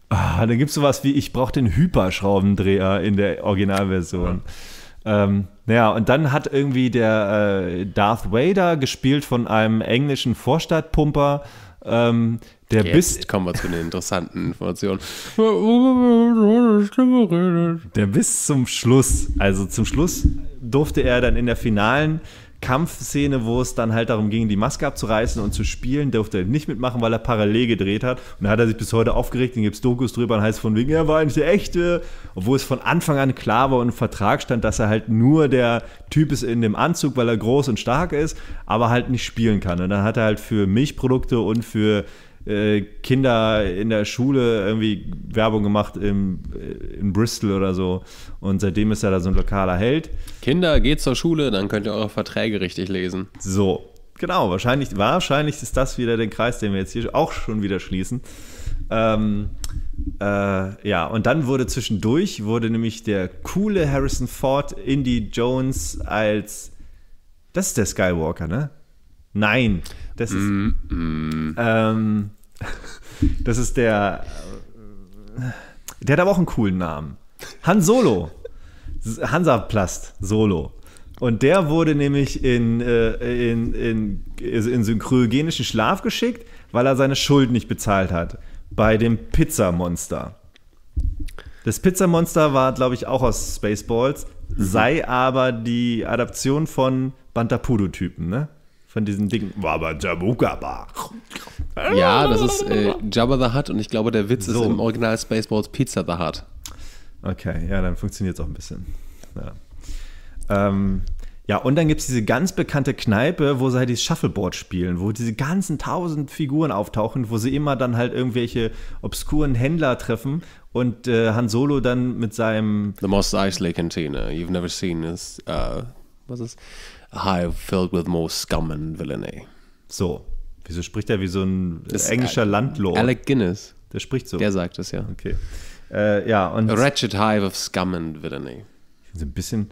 Ah, da gibt es sowas wie, ich brauche den Hyperschraubendreher in der Originalversion. Ähm, naja, und dann hat irgendwie der äh, Darth Vader, gespielt von einem englischen Vorstadtpumper, ähm, der Jetzt Bist. kommen wir zu den interessanten Informationen. Der bis zum Schluss, also zum Schluss durfte er dann in der finalen Kampfszene, wo es dann halt darum ging, die Maske abzureißen und zu spielen, durfte er nicht mitmachen, weil er parallel gedreht hat. Und da hat er sich bis heute aufgeregt, dann gibt es Dokus drüber und heißt von wegen, er war eigentlich der echte. Obwohl es von Anfang an klar war und im Vertrag stand, dass er halt nur der Typ ist in dem Anzug, weil er groß und stark ist, aber halt nicht spielen kann. Und dann hat er halt für Milchprodukte und für äh, Kinder in der Schule irgendwie Werbung gemacht im, äh, in Bristol oder so. Und seitdem ist er da so ein lokaler Held. Kinder, geht zur Schule, dann könnt ihr eure Verträge richtig lesen. So, genau, wahrscheinlich, wahrscheinlich ist das wieder der Kreis, den wir jetzt hier auch schon wieder schließen. Ähm, äh, ja, und dann wurde zwischendurch, wurde nämlich der coole Harrison Ford Indy Jones als, das ist der Skywalker, ne? Nein, das ist, mm, mm. Ähm, Das ist der. Der hat aber auch einen coolen Namen. Han Solo. Hansaplast Solo. Und der wurde nämlich in, äh, in, in, in synchrogenischen Schlaf geschickt, weil er seine Schuld nicht bezahlt hat. Bei dem Pizzamonster. Das Pizzamonster war, glaube ich, auch aus Spaceballs, mhm. sei aber die Adaption von Bantapudo-Typen, ne? von diesem Ding. Ja, das ist äh, Jabba the Hutt und ich glaube, der Witz so. ist im Original Spaceballs Pizza the Hutt. Okay, ja, dann funktioniert es auch ein bisschen. Ja. Ähm, ja, und dann gibt es diese ganz bekannte Kneipe, wo sie halt dieses Shuffleboard spielen, wo diese ganzen tausend Figuren auftauchen, wo sie immer dann halt irgendwelche obskuren Händler treffen und äh, Han Solo dann mit seinem. The most Eisley Cantina you've never seen is. Uh, äh, was ist? Hive filled with more scum and villainy. So. Wieso spricht er wie so ein das englischer Al Landlord? Alec Guinness. Der spricht so. Der sagt es, ja. Okay. Äh, ja, und. A wretched hive of scum and villainy. So ein bisschen.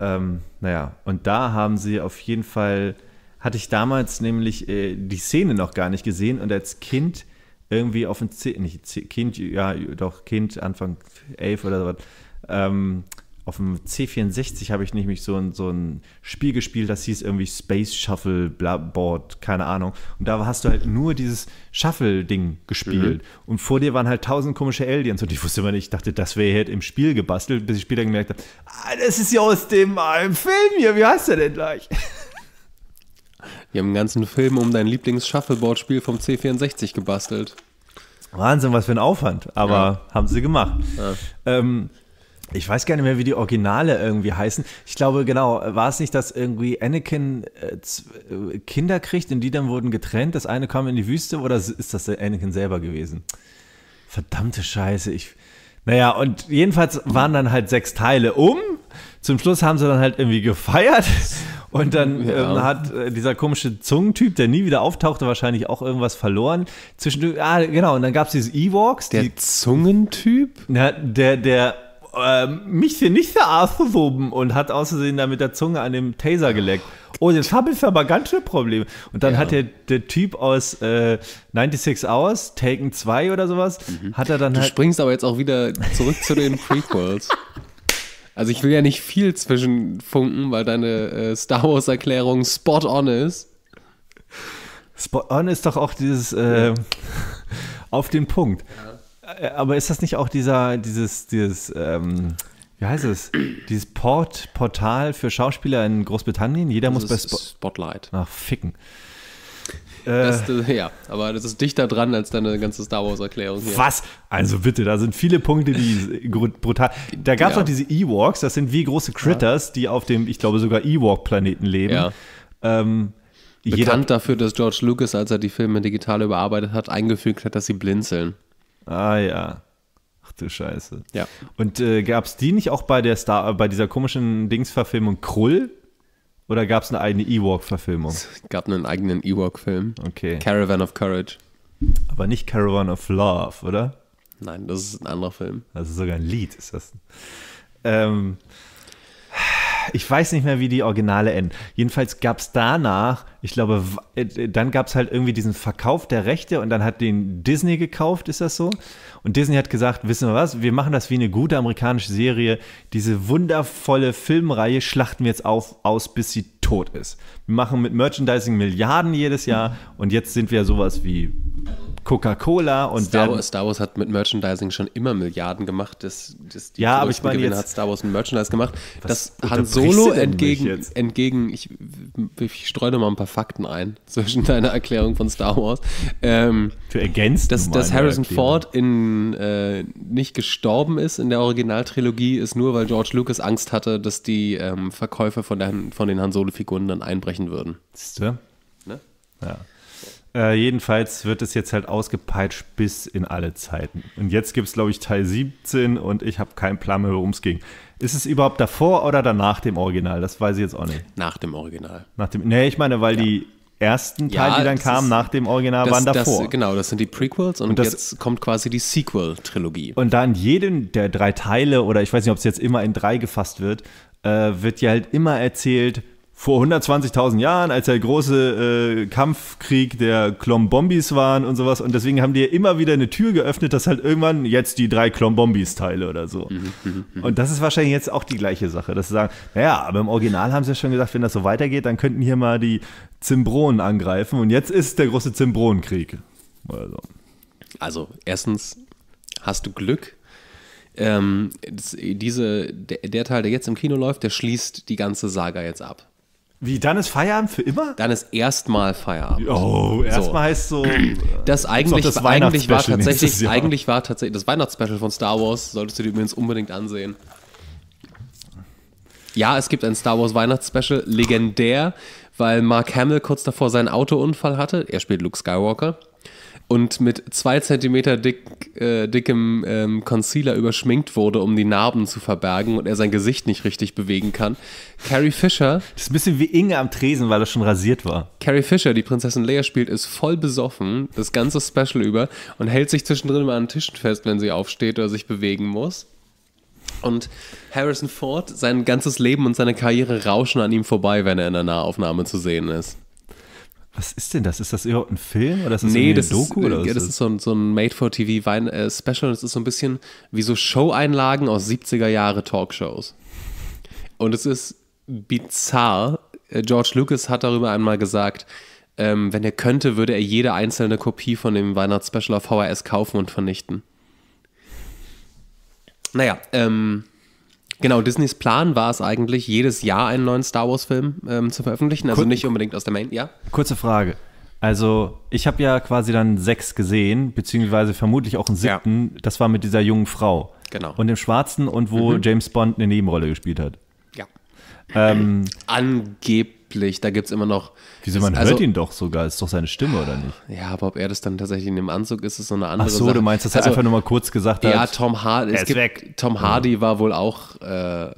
Ähm, naja, und da haben sie auf jeden Fall. Hatte ich damals nämlich äh, die Szene noch gar nicht gesehen und als Kind irgendwie auf dem. Zeh, nicht Kind, ja, doch Kind, Anfang elf oder so was, ähm, auf dem C64 habe ich nämlich so ein, so ein Spiel gespielt, das hieß irgendwie Space Shuffle Board, keine Ahnung. Und da hast du halt nur dieses Shuffle-Ding gespielt. Mhm. Und vor dir waren halt tausend komische Aliens. Und ich wusste immer nicht, ich dachte, das wäre halt im Spiel gebastelt, bis ich später gemerkt habe, ah, das ist ja aus dem ah, Film hier, wie heißt der denn gleich? Die haben einen ganzen Film um dein Lieblings-Shuffleboard-Spiel vom C64 gebastelt. Wahnsinn, was für ein Aufwand. Aber ja. haben sie gemacht. Ja. Ähm, ich weiß gar nicht mehr, wie die Originale irgendwie heißen. Ich glaube, genau, war es nicht, dass irgendwie Anakin äh, äh Kinder kriegt und die dann wurden getrennt? Das eine kam in die Wüste oder ist das der Anakin selber gewesen? Verdammte Scheiße. Ich, naja, und jedenfalls waren dann halt sechs Teile um. Zum Schluss haben sie dann halt irgendwie gefeiert. Und dann ja. ähm, hat äh, dieser komische Zungentyp, der nie wieder auftauchte, wahrscheinlich auch irgendwas verloren. Zwischendurch, ah, genau, und dann gab es diese Ewoks. Der die, Zungentyp? Na, der, der ähm, mich hier nicht der Arsch und hat außersehen da mit der Zunge an dem Taser geleckt. Oh, jetzt habe ich aber ganz schön Probleme. Und dann ja. hat der, der, Typ aus äh, 96 Hours, Taken 2 oder sowas, mhm. hat er dann du halt. Du springst aber jetzt auch wieder zurück zu den Prequels. Also ich will ja nicht viel zwischenfunken, weil deine äh, Star Wars Erklärung spot on ist. Spot on ist doch auch dieses äh, auf den Punkt. Ja aber ist das nicht auch dieser, dieses, dieses, ähm, wie heißt es? Dieses Port, Portal für Schauspieler in Großbritannien? Jeder das muss bei Spo Spotlight. Ach, ficken. Das, das, äh. äh, ja, aber das ist dichter dran als deine ganze Star Wars-Erklärung. Was? Also bitte, da sind viele Punkte, die brutal. Da gab es ja. diese Ewoks, das sind wie große Critters, ja. die auf dem, ich glaube, sogar Ewok-Planeten leben. Ja. Ähm, Bekannt dafür, dass George Lucas, als er die Filme digital überarbeitet hat, eingefügt hat, dass sie blinzeln. Ah ja. Ach du Scheiße. Ja. Und äh, gab es die nicht auch bei der Star, bei dieser komischen Dings-Verfilmung Krull? Oder gab es eine eigene Ewok-Verfilmung? Es gab einen eigenen Ewok-Film. Okay. Caravan of Courage. Aber nicht Caravan of Love, oder? Nein, das ist ein anderer Film. Das ist sogar ein Lied, ist das. Ähm, ich weiß nicht mehr, wie die Originale enden. Jedenfalls gab es danach, ich glaube, äh, dann gab es halt irgendwie diesen Verkauf der Rechte und dann hat den Disney gekauft, ist das so? Und Disney hat gesagt, wissen wir was, wir machen das wie eine gute amerikanische Serie. Diese wundervolle Filmreihe schlachten wir jetzt auf, aus, bis sie tot ist. Wir machen mit Merchandising Milliarden jedes Jahr mhm. und jetzt sind wir sowas wie Coca-Cola und Star, werden, Star Wars hat mit Merchandising schon immer Milliarden gemacht. Das, das, die ja, aber ich meine jetzt hat Star Wars ein Merchandise gemacht. Das Han Solo entgegen, entgegen ich, ich streue mal ein paar Fakten ein zwischen deiner Erklärung von Star Wars. Ähm, Für ergänzt. Dass, dass Harrison Erklärung. Ford in, äh, nicht gestorben ist in der Originaltrilogie, ist nur, weil George Lucas Angst hatte, dass die ähm, Verkäufer von, der, von den Han Solo-Figuren dann einbrechen würden. Siehst du? Ne? Ja. Äh, jedenfalls wird es jetzt halt ausgepeitscht bis in alle Zeiten. Und jetzt gibt es, glaube ich, Teil 17 und ich habe keinen Plan mehr, worum es ging. Ist es überhaupt davor oder danach dem Original? Das weiß ich jetzt auch nicht. Nach dem Original. Nach dem, nee, ich meine, weil ja. die ersten Teil, ja, die dann kamen ist, nach dem Original, das, waren davor. Das, genau, das sind die Prequels und, und das, jetzt kommt quasi die Sequel-Trilogie. Und dann in jedem der drei Teile, oder ich weiß nicht, ob es jetzt immer in drei gefasst wird, äh, wird ja halt immer erzählt, vor 120.000 Jahren, als der große äh, Kampfkrieg der Klombombis waren und sowas. Und deswegen haben die ja immer wieder eine Tür geöffnet, dass halt irgendwann jetzt die drei Klombombis-Teile oder so. Mhm, mhm, mhm. und das ist wahrscheinlich jetzt auch die gleiche Sache, dass sie sagen, naja, aber im Original haben sie ja schon gesagt, wenn das so weitergeht, dann könnten hier mal die Zimbronen angreifen. Und jetzt ist der große Zimbronenkrieg. Also. also, erstens hast du Glück, ähm, diese, der, der, Teil, der jetzt im Kino läuft, der schließt die ganze Saga jetzt ab. Wie, dann ist Feierabend für immer? Dann ist erstmal Feierabend. Oh, erstmal so. heißt so. Das eigentlich, das eigentlich war tatsächlich, eigentlich war tatsächlich, das Weihnachtsspecial von Star Wars solltest du dir übrigens unbedingt ansehen. Ja, es gibt ein Star Wars Weihnachtsspecial, legendär, weil Mark Hamill kurz davor seinen Autounfall hatte. Er spielt Luke Skywalker und mit zwei Zentimeter dick, äh, dickem ähm, Concealer überschminkt wurde, um die Narben zu verbergen und er sein Gesicht nicht richtig bewegen kann. Carrie Fisher. Das ist ein bisschen wie Inge am Tresen, weil er schon rasiert war. Carrie Fisher, die Prinzessin Leia spielt, ist voll besoffen, das ganze Special über und hält sich zwischendrin immer an den Tischen fest, wenn sie aufsteht oder sich bewegen muss. Und Harrison Ford, sein ganzes Leben und seine Karriere rauschen an ihm vorbei, wenn er in der Nahaufnahme zu sehen ist. Was ist denn das? Ist das überhaupt ein Film oder ist das nee, das ein Doku? Ist, oder ja, das ist so ein, so ein Made-for-TV-Special. Äh, das ist so ein bisschen wie so Show-Einlagen aus 70er-Jahre-Talkshows. Und es ist bizarr. Äh, George Lucas hat darüber einmal gesagt, ähm, wenn er könnte, würde er jede einzelne Kopie von dem Weihnachtsspecial auf VHS kaufen und vernichten. Naja, ähm, Genau, Disneys Plan war es eigentlich, jedes Jahr einen neuen Star Wars-Film ähm, zu veröffentlichen, also Kur nicht unbedingt aus der Main, ja? Kurze Frage. Also, ich habe ja quasi dann sechs gesehen, beziehungsweise vermutlich auch einen siebten. Ja. Das war mit dieser jungen Frau. Genau. Und dem Schwarzen und wo mhm. James Bond eine Nebenrolle gespielt hat. Ja. Ähm, Angeblich sieblich, da gibt es immer noch. Wieso, man also, hört ihn doch sogar, ist doch seine Stimme, oder nicht? Ja, aber ob er das dann tatsächlich in dem Anzug ist, ist so eine andere Sache. Ach so, Sache. du meinst, dass also, einfach nur mal kurz gesagt hat. Ja, Tom Hardy, es gibt, weg. Tom Hardy war wohl auch äh,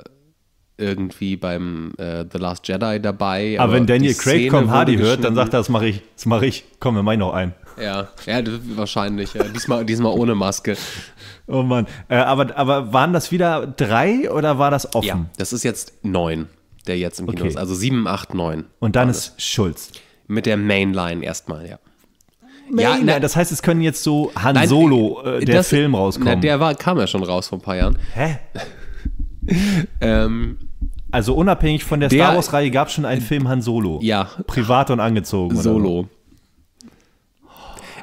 irgendwie beim äh, The Last Jedi dabei. Ah, aber, aber wenn Daniel Craig Tom Hardy hört, dann sagt er, das mache ich, das mache ich, komm, wir meinen noch einen. Ja, ja wahrscheinlich. Ja. Diesmal, diesmal ohne Maske. Oh Mann. Äh, aber, aber waren das wieder drei oder war das offen? Ja, das ist jetzt neun der jetzt im okay. Kino ist. Also 7, 8, 9. Und dann ist Schulz. Mit der Mainline erstmal, ja. Mainline, ja, na, das heißt, es können jetzt so Han nein, Solo, äh, äh der das, Film rauskommen. Na, der war, kam ja schon raus vor ein paar Jahren. Hä? ähm, also unabhängig von der, der Star Wars-Reihe gab es schon einen äh, Film Han Solo. Ja. Privat und angezogen. Solo.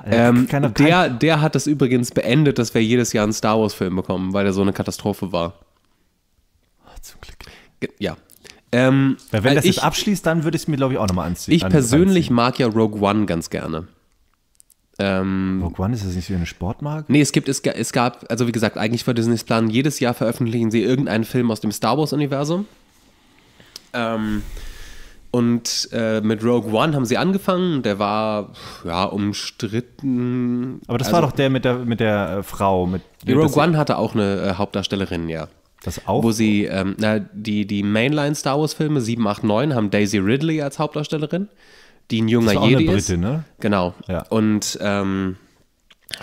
Äh, ähm, keiner, keiner. der, der hat das übrigens beendet, dass wir jedes Jahr einen Star Wars-Film bekommen, weil er so eine Katastrophe war. Oh, zum Glück. Ja, ähm, Weil wenn äh, das ich, jetzt abschließt, dann würde ich es mir, glaube ich, auch nochmal anziehen. Ich persönlich anziehen. mag ja Rogue One ganz gerne. Ähm, Rogue One ist das nicht wie eine Sportmarke? Nee, es gibt, es, es gab, also wie gesagt, eigentlich war Disney's Plan, jedes Jahr veröffentlichen sie irgendeinen Film aus dem Star Wars-Universum. Ähm, und äh, mit Rogue One haben sie angefangen, der war ja umstritten. Aber das also, war doch der mit der mit der äh, Frau mit. Rogue One hatte auch eine äh, Hauptdarstellerin, ja. Das auch? Wo sie, ähm, na, die, die Mainline-Star Wars-Filme 7, 8, 9 haben Daisy Ridley als Hauptdarstellerin, die ein junger das ist Jedi eine Britin, ist. Ne? Genau. Ja. Und ähm,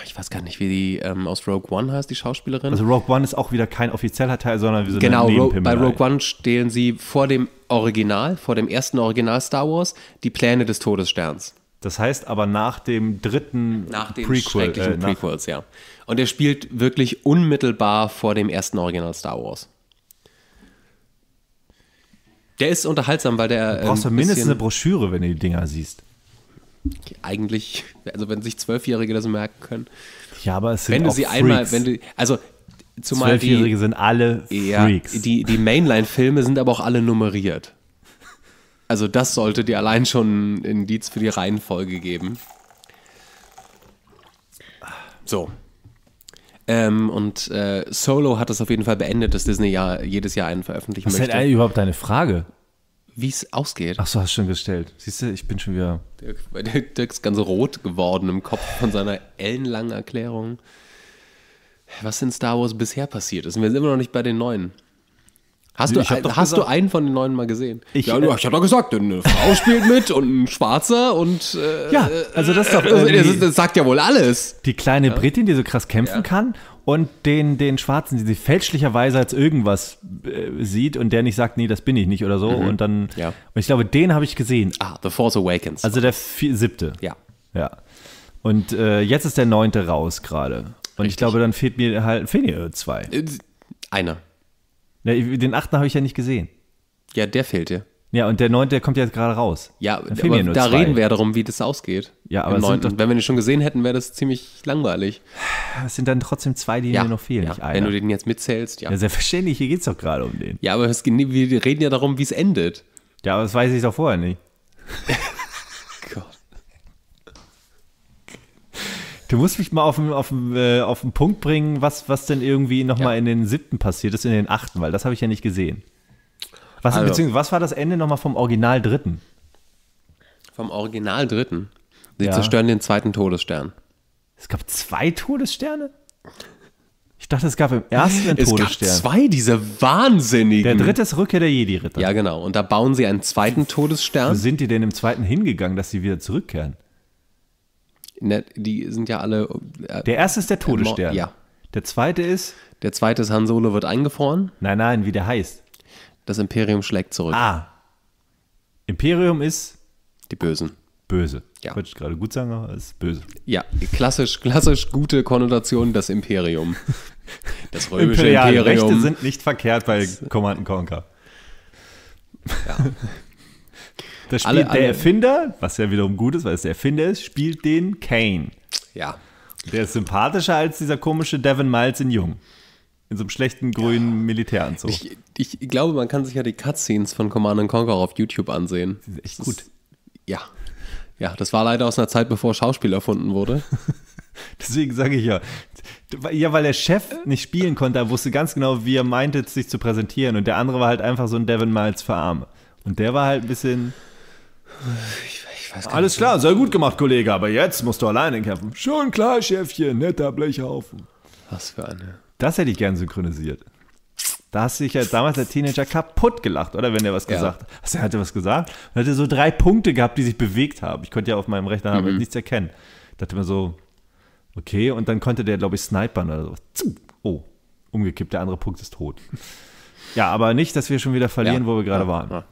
ich weiß gar nicht, wie die ähm, aus Rogue One heißt, die Schauspielerin. Also Rogue One ist auch wieder kein offizieller Teil, sondern wie so genau, eine Genau, bei Rogue halt. One stehen sie vor dem Original, vor dem ersten Original Star Wars, die Pläne des Todessterns. Das heißt aber nach dem dritten nach dem Prequel. Äh, schrecklichen äh, nach Prequels, ja. Und er spielt wirklich unmittelbar vor dem ersten Original Star Wars. Der ist unterhaltsam, weil der. Du brauchst ja ähm, mindestens eine Broschüre, wenn du die Dinger siehst. Eigentlich, also wenn sich Zwölfjährige das merken können. Ja, aber es sind wenn du auch sie Freaks. einmal, wenn du, also zumal Zwölfjährige die, sind alle Freaks. Ja, die, die Mainline-Filme sind aber auch alle nummeriert. Also das sollte dir allein schon ein Indiz für die Reihenfolge geben. So, ähm, und äh, Solo hat das auf jeden Fall beendet, dass Disney ja jedes Jahr einen veröffentlichen Was möchte. Was ist denn überhaupt deine Frage? Wie es ausgeht. Ach so, hast du schon gestellt. Siehst du, ich bin schon wieder. Dirk, Dirk ist ganz rot geworden im Kopf von seiner ellenlangen Erklärung was in Star Wars bisher passiert ist. Und wir sind immer noch nicht bei den neuen. Hast, du, hast gesagt, du einen von den neuen mal gesehen? Ich, ja, äh, ich habe doch gesagt, eine Frau spielt mit und ein Schwarzer und. Äh, ja, äh, also das ist doch. Äh, das, äh, das, sagt ja wohl alles. Die kleine ja. Britin, die so krass kämpfen ja. kann und den, den Schwarzen, die sie fälschlicherweise als irgendwas äh, sieht und der nicht sagt, nee, das bin ich nicht oder so. Mhm. Und dann. Ja. Und ich glaube, den habe ich gesehen. Ah, The Force Awakens. Also der vier, siebte. Ja. Ja. Und jetzt ist der neunte raus gerade. Und Richtig. ich glaube, dann fehlt mir halt fehlen hier zwei. Einer. Den achten habe ich ja nicht gesehen. Ja, der fehlt dir. Ja, und der neunte, der kommt jetzt gerade raus. Ja, da, aber da zwei. reden wir ja darum, wie das ausgeht. Ja, aber sind doch, wenn wir den schon gesehen hätten, wäre das ziemlich langweilig. Es sind dann trotzdem zwei, die ja, mir noch fehlen. Ja, wenn du den jetzt mitzählst, ja. Ja, selbstverständlich, hier geht es doch gerade um den. Ja, aber es, wir reden ja darum, wie es endet. Ja, aber das weiß ich doch vorher nicht. Du musst mich mal auf den, auf äh, auf Punkt bringen, was, was denn irgendwie nochmal ja. in den siebten passiert ist, in den achten, weil das habe ich ja nicht gesehen. Was, also. beziehungsweise, was war das Ende nochmal vom Original dritten? Vom Original dritten? Sie ja. zerstören den zweiten Todesstern. Es gab zwei Todessterne? Ich dachte, es gab im ersten einen es Todesstern. Es gab zwei diese wahnsinnigen. Der dritte ist Rückkehr der Jedi-Ritter. Ja, genau. Und da bauen sie einen zweiten Todesstern. Wo sind die denn im zweiten hingegangen, dass sie wieder zurückkehren? Ne, die sind ja alle. Äh, der erste ist der äh, Todesstern. Ja. Der zweite ist. Der zweite ist Han Solo wird eingefroren. Nein, nein, wie der heißt. Das Imperium schlägt zurück. Ah. Imperium ist. Die Bösen. Böse. Ja. Wollte ich gerade gut sagen, aber ist böse. Ja, klassisch, klassisch gute Konnotation, das Imperium. Das römische Imperial Imperium. Rechte sind nicht verkehrt bei Command Conquer. Ja. Das spielt alle, alle. der Erfinder, was ja wiederum gut ist, weil es der Erfinder ist, spielt den Kane. Ja. Der ist sympathischer als dieser komische Devin Miles in Jung. In so einem schlechten grünen ja. Militäranzug. Ich, ich, glaube, man kann sich ja die Cutscenes von Command Conquer auf YouTube ansehen. Die sind echt das gut. Ist, ja. Ja, das war leider aus einer Zeit, bevor Schauspiel erfunden wurde. Deswegen sage ich ja. Ja, weil der Chef nicht spielen konnte, er wusste ganz genau, wie er meinte, sich zu präsentieren. Und der andere war halt einfach so ein Devin Miles für Arme. Und der war halt ein bisschen ich, ich weiß gar Alles nicht. klar, sehr gut gemacht, Kollege, aber jetzt musst du alleine kämpfen. Schon klar, Chefchen, netter Blechhaufen. Was für eine. Das hätte ich gern synchronisiert. Da hast du dich ja damals der Teenager kaputt gelacht, oder? Wenn er was ja. gesagt hat. Also, er hatte was gesagt Dann und er so drei Punkte gehabt, die sich bewegt haben. Ich konnte ja auf meinem Rechner mhm. nichts erkennen. Ich dachte mir so, okay, und dann konnte der, glaube ich, snipern oder so. Oh, umgekippt, der andere Punkt ist tot. Ja, aber nicht, dass wir schon wieder verlieren, ja. wo wir gerade ja. waren.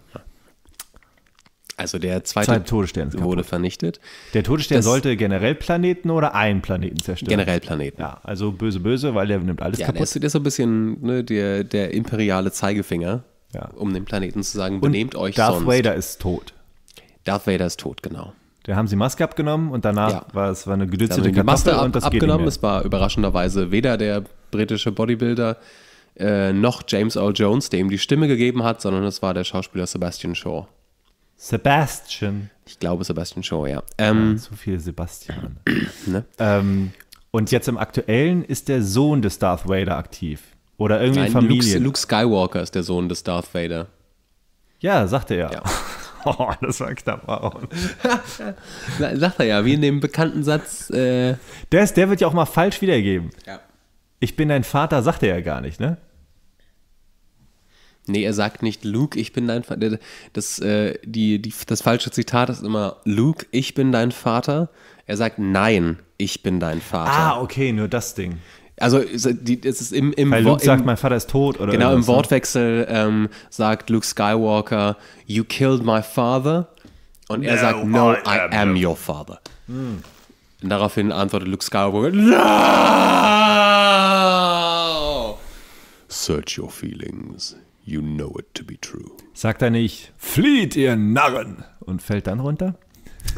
Also der zweite, zweite Todesstern wurde vernichtet. Der Todesstern das sollte generell Planeten oder einen Planeten zerstören? Generell Planeten. Ja, also böse, böse, weil der nimmt alles ja, kaputt. Der ist, so ein bisschen ne, der, der imperiale Zeigefinger, ja. um dem Planeten zu sagen, benehmt und euch Darth sonst. Vader ist tot. Darth Vader ist tot, genau. Da haben sie Maske abgenommen und danach ja. war es war eine gedützte Kartoffel ab, und das abgenommen. Es war überraschenderweise weder der britische Bodybuilder äh, noch James Earl Jones, der ihm die Stimme gegeben hat, sondern es war der Schauspieler Sebastian Shaw. Sebastian. Ich glaube Sebastian Shaw, ja. Ähm, zu viele Sebastian. Ne? Ähm, und jetzt im aktuellen ist der Sohn des Darth Vader aktiv. Oder irgendwie Nein, Familie. Luke, Luke, Skywalker ist der Sohn des Darth Vader. Ja, sagte er. Ja. oh, das war knapp. Aaron. sagt er ja, wie in dem bekannten Satz. Äh der, ist, der wird ja auch mal falsch wiedergeben. Ja. Ich bin dein Vater, sagt er ja gar nicht, ne? Nee, er sagt nicht Luke, ich bin dein Vater. Das, äh, die, die, das falsche Zitat ist immer Luke, ich bin dein Vater. Er sagt Nein, ich bin dein Vater. Ah, okay, nur das Ding. Also es ist im, im Weil Luke Wo sagt, mein Vater ist tot oder Genau, im ne? Wortwechsel ähm, sagt Luke Skywalker, you killed my father. Und er no, sagt, no, I, am, am your father. Hm. Und daraufhin antwortet Luke Skywalker, no! Search your feelings. You know it to be true. Sagt er nicht, flieht ihr Narren und fällt dann runter?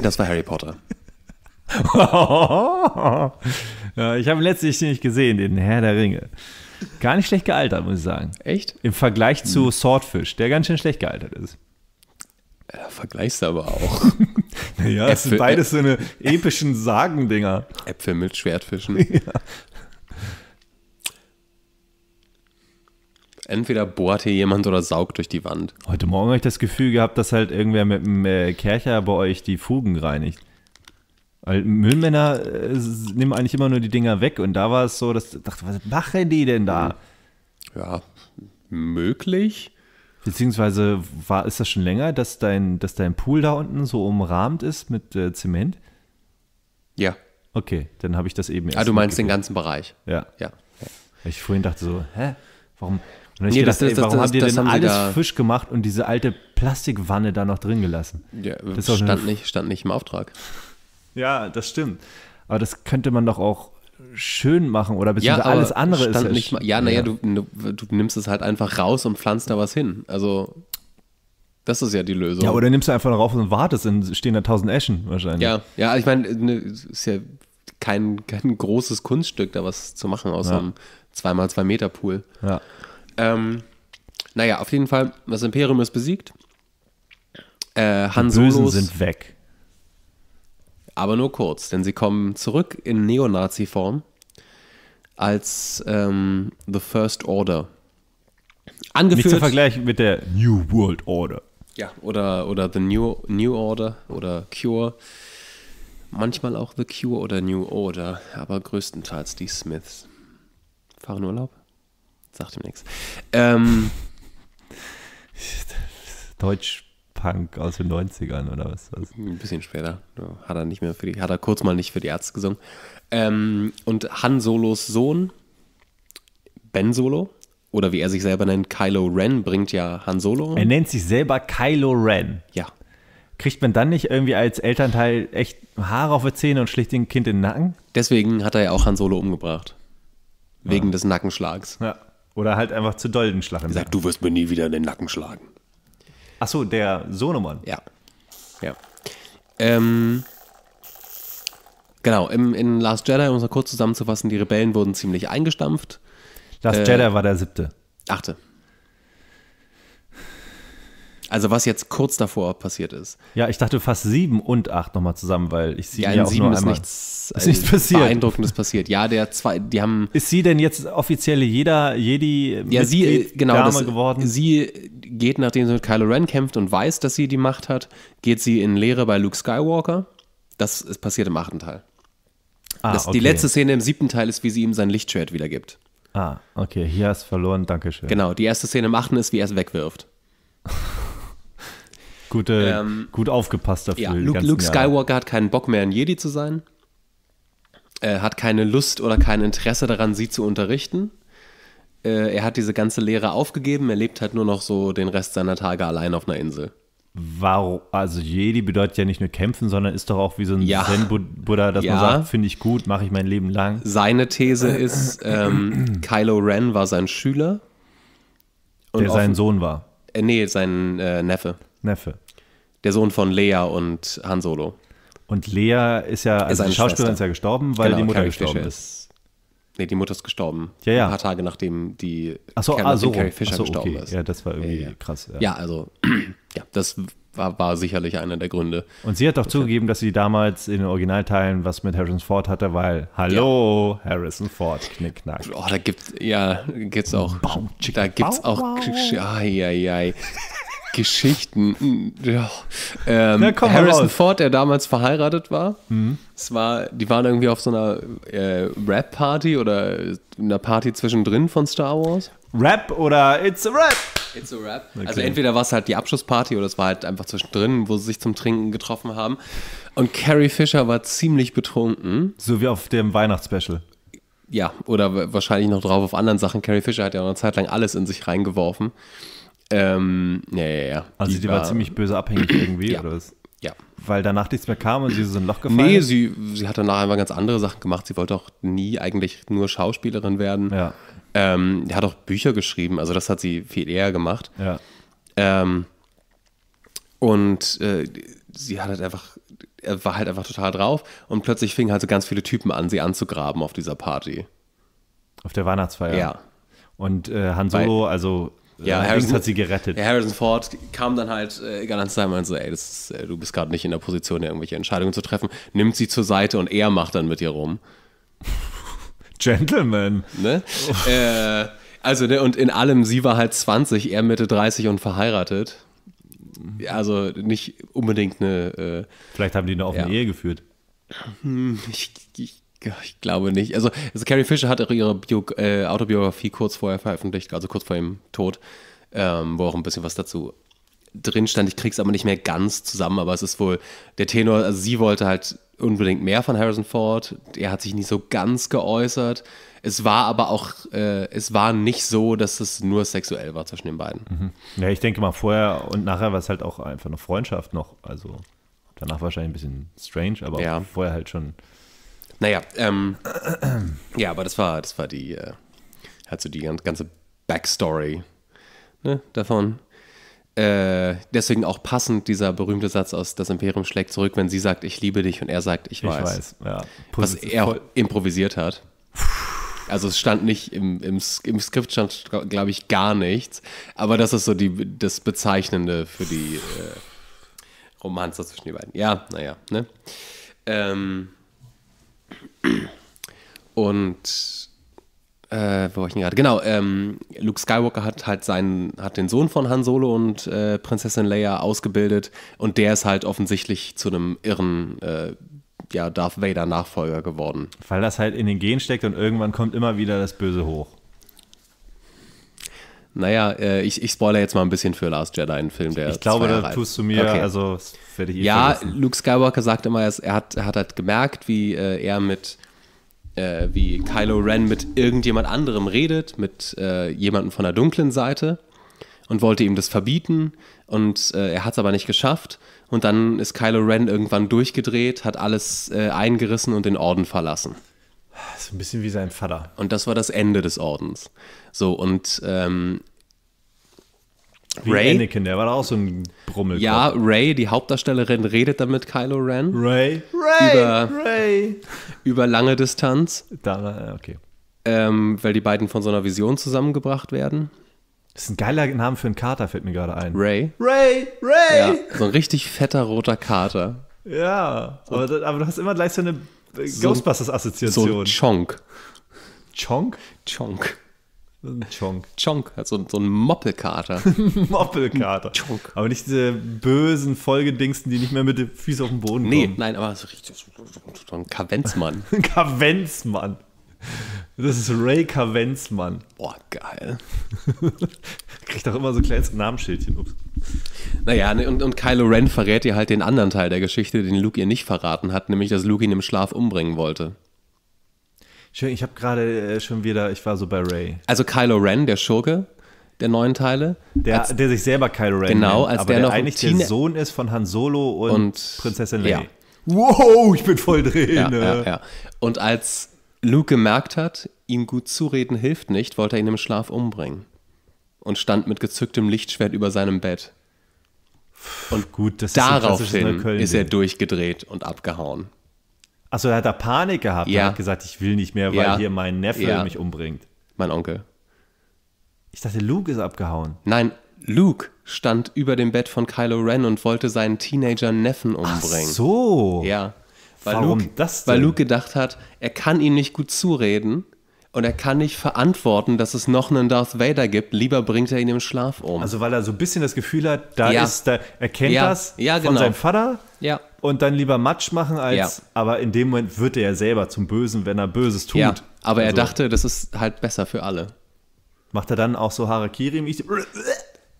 Das war Harry Potter. ich habe letztlich nicht gesehen, den Herr der Ringe. Gar nicht schlecht gealtert, muss ich sagen. Echt? Im Vergleich zu Swordfish, der ganz schön schlecht gealtert ist. Ja, vergleichst aber auch. naja, Äpfel, es sind beides so eine epischen Sagendinger. Äpfel mit Schwertfischen. Ja. Entweder bohrt hier jemand oder saugt durch die Wand. Heute Morgen habe ich das Gefühl gehabt, dass halt irgendwer mit dem äh, Kercher bei euch die Fugen reinigt. Weil Müllmänner äh, nehmen eigentlich immer nur die Dinger weg und da war es so, dass ich dachte, was machen die denn da? Ja, möglich. Beziehungsweise war, ist das schon länger, dass dein, dass dein Pool da unten so umrahmt ist mit äh, Zement? Ja. Okay, dann habe ich das eben erst. Ah, du meinst den ganzen Bereich? Ja. Ja. Weil ich vorhin dachte so, hä? Warum, und nee, gedacht, das, das, ey, warum das, habt ihr denn alles da frisch gemacht und diese alte Plastikwanne da noch drin gelassen? Ja, das stand, eine... nicht, stand nicht im Auftrag. Ja, das stimmt. Aber das könnte man doch auch schön machen oder beziehungsweise ja, alles andere ist ja nicht mal, Ja, naja, Du, du nimmst es halt einfach raus und pflanzt da was hin. Also das ist ja die Lösung. Ja, oder nimmst du einfach rauf und wartest, dann stehen da tausend Eschen wahrscheinlich. Ja, ja, ich meine, ne, ist ja kein, kein großes Kunststück, da was zu machen aus ja. einem 2x2 Meter Pool. Ja. Ähm, naja, auf jeden Fall, das Imperium ist besiegt. Äh, Han Die Bösen sind weg. Aber nur kurz, denn sie kommen zurück in Neonazi-Form als ähm, The First Order. Angeführt, Nicht zu vergleichen mit der New World Order. Ja, oder, oder The New, New Order oder Cure. Manchmal auch The Cure oder New Order, aber größtenteils die Smiths. Fahren Urlaub? Sagt ihm nichts. Ähm, Deutsch-Punk aus den 90ern oder was? was? Ein bisschen später. Hat er nicht mehr für die, hat er kurz mal nicht für die Ärzte gesungen. Ähm, und Han Solos Sohn, Ben Solo, oder wie er sich selber nennt, Kylo Ren, bringt ja Han Solo. Er nennt sich selber Kylo Ren. Ja. Kriegt man dann nicht irgendwie als Elternteil echt Haare auf die Zähne und schlägt dem Kind in den Nacken? Deswegen hat er ja auch Han Solo umgebracht. Wegen ja. des Nackenschlags. Ja. Oder halt einfach zu doll den Schlag im Nacken. du wirst mir nie wieder in den Nacken schlagen. Achso, der Sohnemann. Ja. Ja. Ähm, genau, im, in Last Jedi, um es mal kurz zusammenzufassen, die Rebellen wurden ziemlich eingestampft. Last äh, Jedi war der siebte. Achte. Also was jetzt kurz davor passiert ist. Ja, ich dachte fast sieben und acht nochmal zusammen, weil ich sie ja, ja auch nur ist einmal. Nichts, ist nichts äh, passiert. Beeindruckendes passiert. Ja, der zwei, die haben. Ist sie denn jetzt offiziell jeder, jedi ja, sie, äh, genau, das, geworden? Sie geht, nachdem sie mit Kylo Ren kämpft und weiß, dass sie die Macht hat, geht sie in Lehre bei Luke Skywalker. Das ist passiert im achten Teil. Ah, das, okay. Die letzte Szene im siebten Teil ist, wie sie ihm sein Lichtschwert wiedergibt. Ah, okay. Hier hast verloren, danke schön. Genau, die erste Szene im achten ist, wie er es wegwirft. Gute, ähm, gut aufgepasst dafür. Ja, Luke, Luke Skywalker Jahr. hat keinen Bock mehr, ein Jedi zu sein. Er hat keine Lust oder kein Interesse daran, sie zu unterrichten. Äh, er hat diese ganze Lehre aufgegeben. Er lebt halt nur noch so den Rest seiner Tage allein auf einer Insel. Warum? Also Jedi bedeutet ja nicht nur kämpfen, sondern ist doch auch wie so ein ja. Zen-Buddha, dass ja. man sagt, finde ich gut, mache ich mein Leben lang. Seine These ist, ähm, Kylo Ren war sein Schüler. Und Der sein Sohn war. Äh, nee, sein äh, Neffe. Neffe. Der Sohn von Lea und Han Solo. Und Lea ist ja, also die Schauspielerin ist ja gestorben, weil genau, die Mutter Carrie gestorben Fisher ist. Nee, die Mutter ist gestorben. Ja, ja. Ein paar Tage nachdem die Ach so, Cameron, ah, so, Carrie Fisher so, gestorben ist. Ja, das war irgendwie ja, ja. krass. Ja. ja, also, ja, das war, war, sicherlich einer der Gründe. Und sie hat auch okay. zugegeben, dass sie damals in den Originalteilen was mit Harrison Ford hatte, weil, hallo, Harrison Ford, knickknack. Oh, da gibt's, ja, gibt's auch, Bau, da gibt's auch, ai, ai, ai. Geschichten. Ja. Ähm, Na, komm, Harrison Ford, der damals verheiratet war. Mhm. Es war, die waren irgendwie auf so einer äh, Rap-Party oder einer Party zwischendrin von Star Wars. Rap oder It's a Rap? It's a Rap. Okay. Also entweder war es halt die Abschlussparty oder es war halt einfach zwischendrin, wo sie sich zum Trinken getroffen haben. Und Carrie Fisher war ziemlich betrunken. So wie auf dem Weihnachtsspecial. Ja, oder wahrscheinlich noch drauf auf anderen Sachen. Carrie Fisher hat ja auch eine Zeit lang alles in sich reingeworfen. Ähm, ja, ja, ja. Also die, die war, war, ziemlich böse abhängig irgendwie, ja. oder was? Ja. Weil danach nichts mehr kam und sie so ein Loch gefallen Nee, sie, sie hat danach einfach ganz andere Sachen gemacht. Sie wollte auch nie eigentlich nur Schauspielerin werden. Ja. Ähm, die hat auch Bücher geschrieben, also das hat sie viel eher gemacht. Ja. Ähm, und äh, sie hat halt einfach, war halt einfach total drauf und plötzlich fingen halt so ganz viele Typen an, sie anzugraben auf dieser Party. Auf der Weihnachtsfeier? Ja. Und äh, Han Solo, Weil, also ja, Harrison hat sie gerettet. Harrison Ford kam dann halt äh, ganz da und so, ey, ist, äh, du bist gerade nicht in der Position, irgendwelche Entscheidungen zu treffen. Nimmt sie zur Seite und er macht dann mit ihr rum. Gentleman. Ne? Oh. Äh, also, ne, und in allem, sie war halt 20, er Mitte 30 und verheiratet. Also nicht unbedingt eine. Äh, Vielleicht haben die eine offene ja. Ehe geführt. Hm, ich, ich ich glaube nicht. Also, also Carrie Fisher hat auch ihre Bio, äh, Autobiografie kurz vorher veröffentlicht, also kurz vor ihrem Tod, ähm, wo auch ein bisschen was dazu drin stand. Ich krieg's aber nicht mehr ganz zusammen, aber es ist wohl der Tenor, also sie wollte halt unbedingt mehr von Harrison Ford. Er hat sich nicht so ganz geäußert. Es war aber auch, äh, es war nicht so, dass es nur sexuell war zwischen den beiden. Mhm. Ja, ich denke mal, vorher und nachher war es halt auch einfach eine Freundschaft noch. Also danach wahrscheinlich ein bisschen strange, aber ja. vorher halt schon naja, ähm, ja, aber das war, das war die, äh, hat so die ganze Backstory ne, davon. Äh, deswegen auch passend dieser berühmte Satz aus Das Imperium schlägt zurück, wenn sie sagt, ich liebe dich und er sagt, ich weiß. Ich weiß ja. Was er voll. improvisiert hat. Also es stand nicht im, im, im Skript stand, glaube ich, gar nichts. Aber das ist so die, das Bezeichnende für die äh, Romanze zwischen den beiden. Ja, naja, ne? Ähm, und äh, wo war ich denn gerade? Genau, ähm, Luke Skywalker hat halt seinen, hat den Sohn von Han Solo und äh, Prinzessin Leia ausgebildet und der ist halt offensichtlich zu einem irren äh, ja, Darth Vader Nachfolger geworden. Weil das halt in den Gen steckt und irgendwann kommt immer wieder das Böse hoch. Naja, äh, ich, ich spoilere jetzt mal ein bisschen für Last Jedi, einen Film, der. Ich glaube, da tust du mir, okay. also das werde ich eh Ja, vergessen. Luke Skywalker sagt immer, er hat, er hat halt gemerkt, wie äh, er mit, äh, wie Kylo Ren mit irgendjemand anderem redet, mit äh, jemandem von der dunklen Seite und wollte ihm das verbieten und äh, er hat es aber nicht geschafft. Und dann ist Kylo Ren irgendwann durchgedreht, hat alles äh, eingerissen und den Orden verlassen. So ein bisschen wie sein Vater. Und das war das Ende des Ordens. So, und ähm, wie Ray. Anakin, der war da auch so ein Brummel. Ja, Ray, die Hauptdarstellerin, redet dann mit Kylo Ren. Ray, Ray, über, Ray. Über lange Distanz. Da, äh, okay. Ähm, weil die beiden von so einer Vision zusammengebracht werden. Das ist ein geiler Name für einen Kater, fällt mir gerade ein. Ray. Ray, Ray! Ja, so ein richtig fetter roter Kater. Ja, aber, aber du hast immer gleich so eine Ghostbusters-Assoziation. So ein Chonk. Chonk? Chonk. Chonk. Chonk, hat so, ein Moppelkater. Moppelkater. Chonk. Aber nicht diese bösen Folgedingsten, die nicht mehr mit den Füßen auf den Boden nee, kommen. Nee, nein, aber so richtig so ein Kavenzmann. Kavenzmann. Das ist Ray Kavenzmann. Boah, geil. Kriegt auch immer so ein kleines Namensschildchen. Ups. Naja, ne, und, und Kylo Ren verrät ihr halt den anderen Teil der Geschichte, den Luke ihr nicht verraten hat, nämlich, dass Luke ihn im Schlaf umbringen wollte. Schön, ich habe gerade äh, schon wieder, ich war so bei Ray. Also Kylo Ren, der Schurke, der neuen Teile. Der, als, der sich selber Kylo Ren Genau, als aber der, der noch eigentlich der Sohn ist von Han Solo und, und Prinzessin Leia. Ja. Wow, ich bin voll drin. Ja, ne? ja, ja. Und als Luke gemerkt hat, ihm gut zureden hilft nicht, wollte er ihn im Schlaf umbringen und stand mit gezücktem Lichtschwert über seinem Bett. Und gut, das daraufhin ist, ist er durchgedreht und abgehauen. Achso, er hat da Panik gehabt. Ja. Er hat gesagt, ich will nicht mehr, weil ja. hier mein Neffe ja. mich umbringt. Mein Onkel. Ich dachte, Luke ist abgehauen. Nein, Luke stand über dem Bett von Kylo Ren und wollte seinen Teenager-Neffen umbringen. Ach so. Ja. Weil Warum Luke, das denn? Weil Luke gedacht hat, er kann ihm nicht gut zureden und er kann nicht verantworten, dass es noch einen Darth Vader gibt. Lieber bringt er ihn im Schlaf um. Also weil er so ein bisschen das Gefühl hat, da ja. ist, da, er kennt ja. das ja, von genau. seinem Vater. Ja. Und dann lieber Matsch machen als, aber in dem Moment wird er ja selber zum Bösen, wenn er Böses tut. Ja, aber also. er dachte, das ist halt besser für alle. Macht er dann auch so Harakiri? Ich,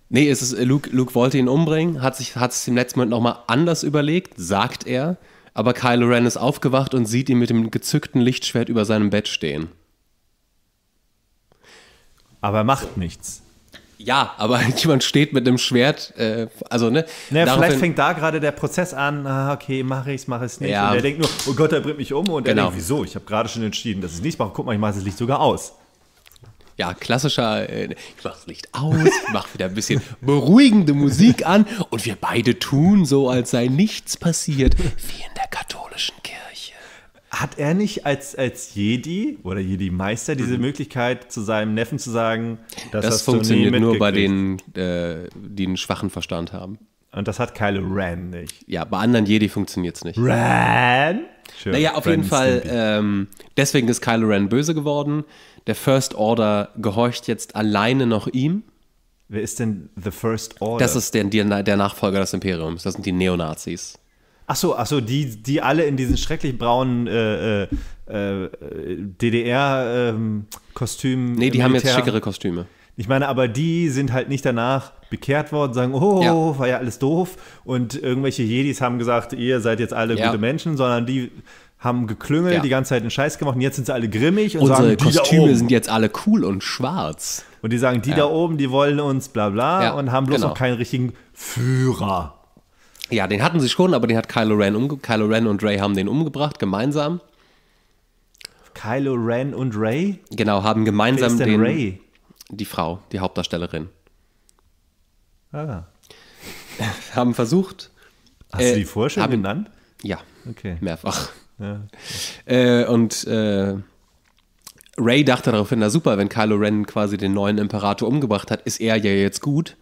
nee, es ist, Luke, Luke wollte ihn umbringen, hat sich, hat es im letzten Moment nochmal anders überlegt, sagt er aber Kylo Ren ist aufgewacht und sieht ihn mit dem gezückten Lichtschwert über seinem Bett stehen. Aber er macht nichts. Ja, aber jemand steht mit einem Schwert, äh, also ne. Naja, ne, vielleicht fängt da gerade der Prozess an, ah, okay, mache ich's, mache ich's nicht. Ja. Und er denkt nur, oh Gott, er bringt mich um. Und er genau. denkt, wieso? Ich habe gerade schon entschieden, dass ich nicht mache. Guck mal, ich mache das Licht sogar aus ja, klassischer, äh, ich ich das Licht aus, mach wieder ein bisschen beruhigende Musik an und wir beide tun so, als sei nichts passiert, wie in der katholischen Kirche. Hat er nicht als, als Jedi oder Jedi-Meister diese mhm. Möglichkeit, zu seinem Neffen zu sagen, dass das funktioniert nur bei denen, äh, die einen schwachen Verstand haben? Und das hat Kylo Ren nicht. Ja, bei anderen Jedi funktioniert es nicht. Ren? Sure, naja, auf Ren jeden Fall, ähm, deswegen ist Kylo Ren böse geworden der First Order gehorcht jetzt alleine noch ihm. Wer ist denn The First Order? Das ist der, der Nachfolger des Imperiums. Das sind die Neonazis. Ach so, ach so, die, die alle in diesen schrecklich braunen äh, äh, DDR-Kostümen. Äh, ähm, nee, die Militär. haben jetzt schickere Kostüme. Ich meine, aber die sind halt nicht danach bekehrt worden, sagen, oh, ja. war ja alles doof. Und irgendwelche Jedis haben gesagt, ihr seid jetzt alle ja. gute Menschen, sondern die haben geklüngelt, ja. die ganze Zeit einen Scheiß gemacht und jetzt sind sie alle grimmig und Unsere sagen, die Kostüme sind jetzt alle cool und schwarz. Und die sagen, die ja. da oben, die wollen uns bla bla ja, und haben bloß genau. noch keinen richtigen Führer. Ja, den hatten sie schon, aber den hat Kylo Ren umge Kylo Ren und Ray haben den umgebracht, gemeinsam. Kylo Ren und Ray? Genau, haben gemeinsam den Ray? die Frau, die Hauptdarstellerin. Ah. haben versucht. Hast äh, du die vorher schon genannt? Ja. Okay. Mehrfach. Äh, und äh, Ray dachte daraufhin, na super, wenn Kylo Ren quasi den neuen Imperator umgebracht hat, ist er ja jetzt gut.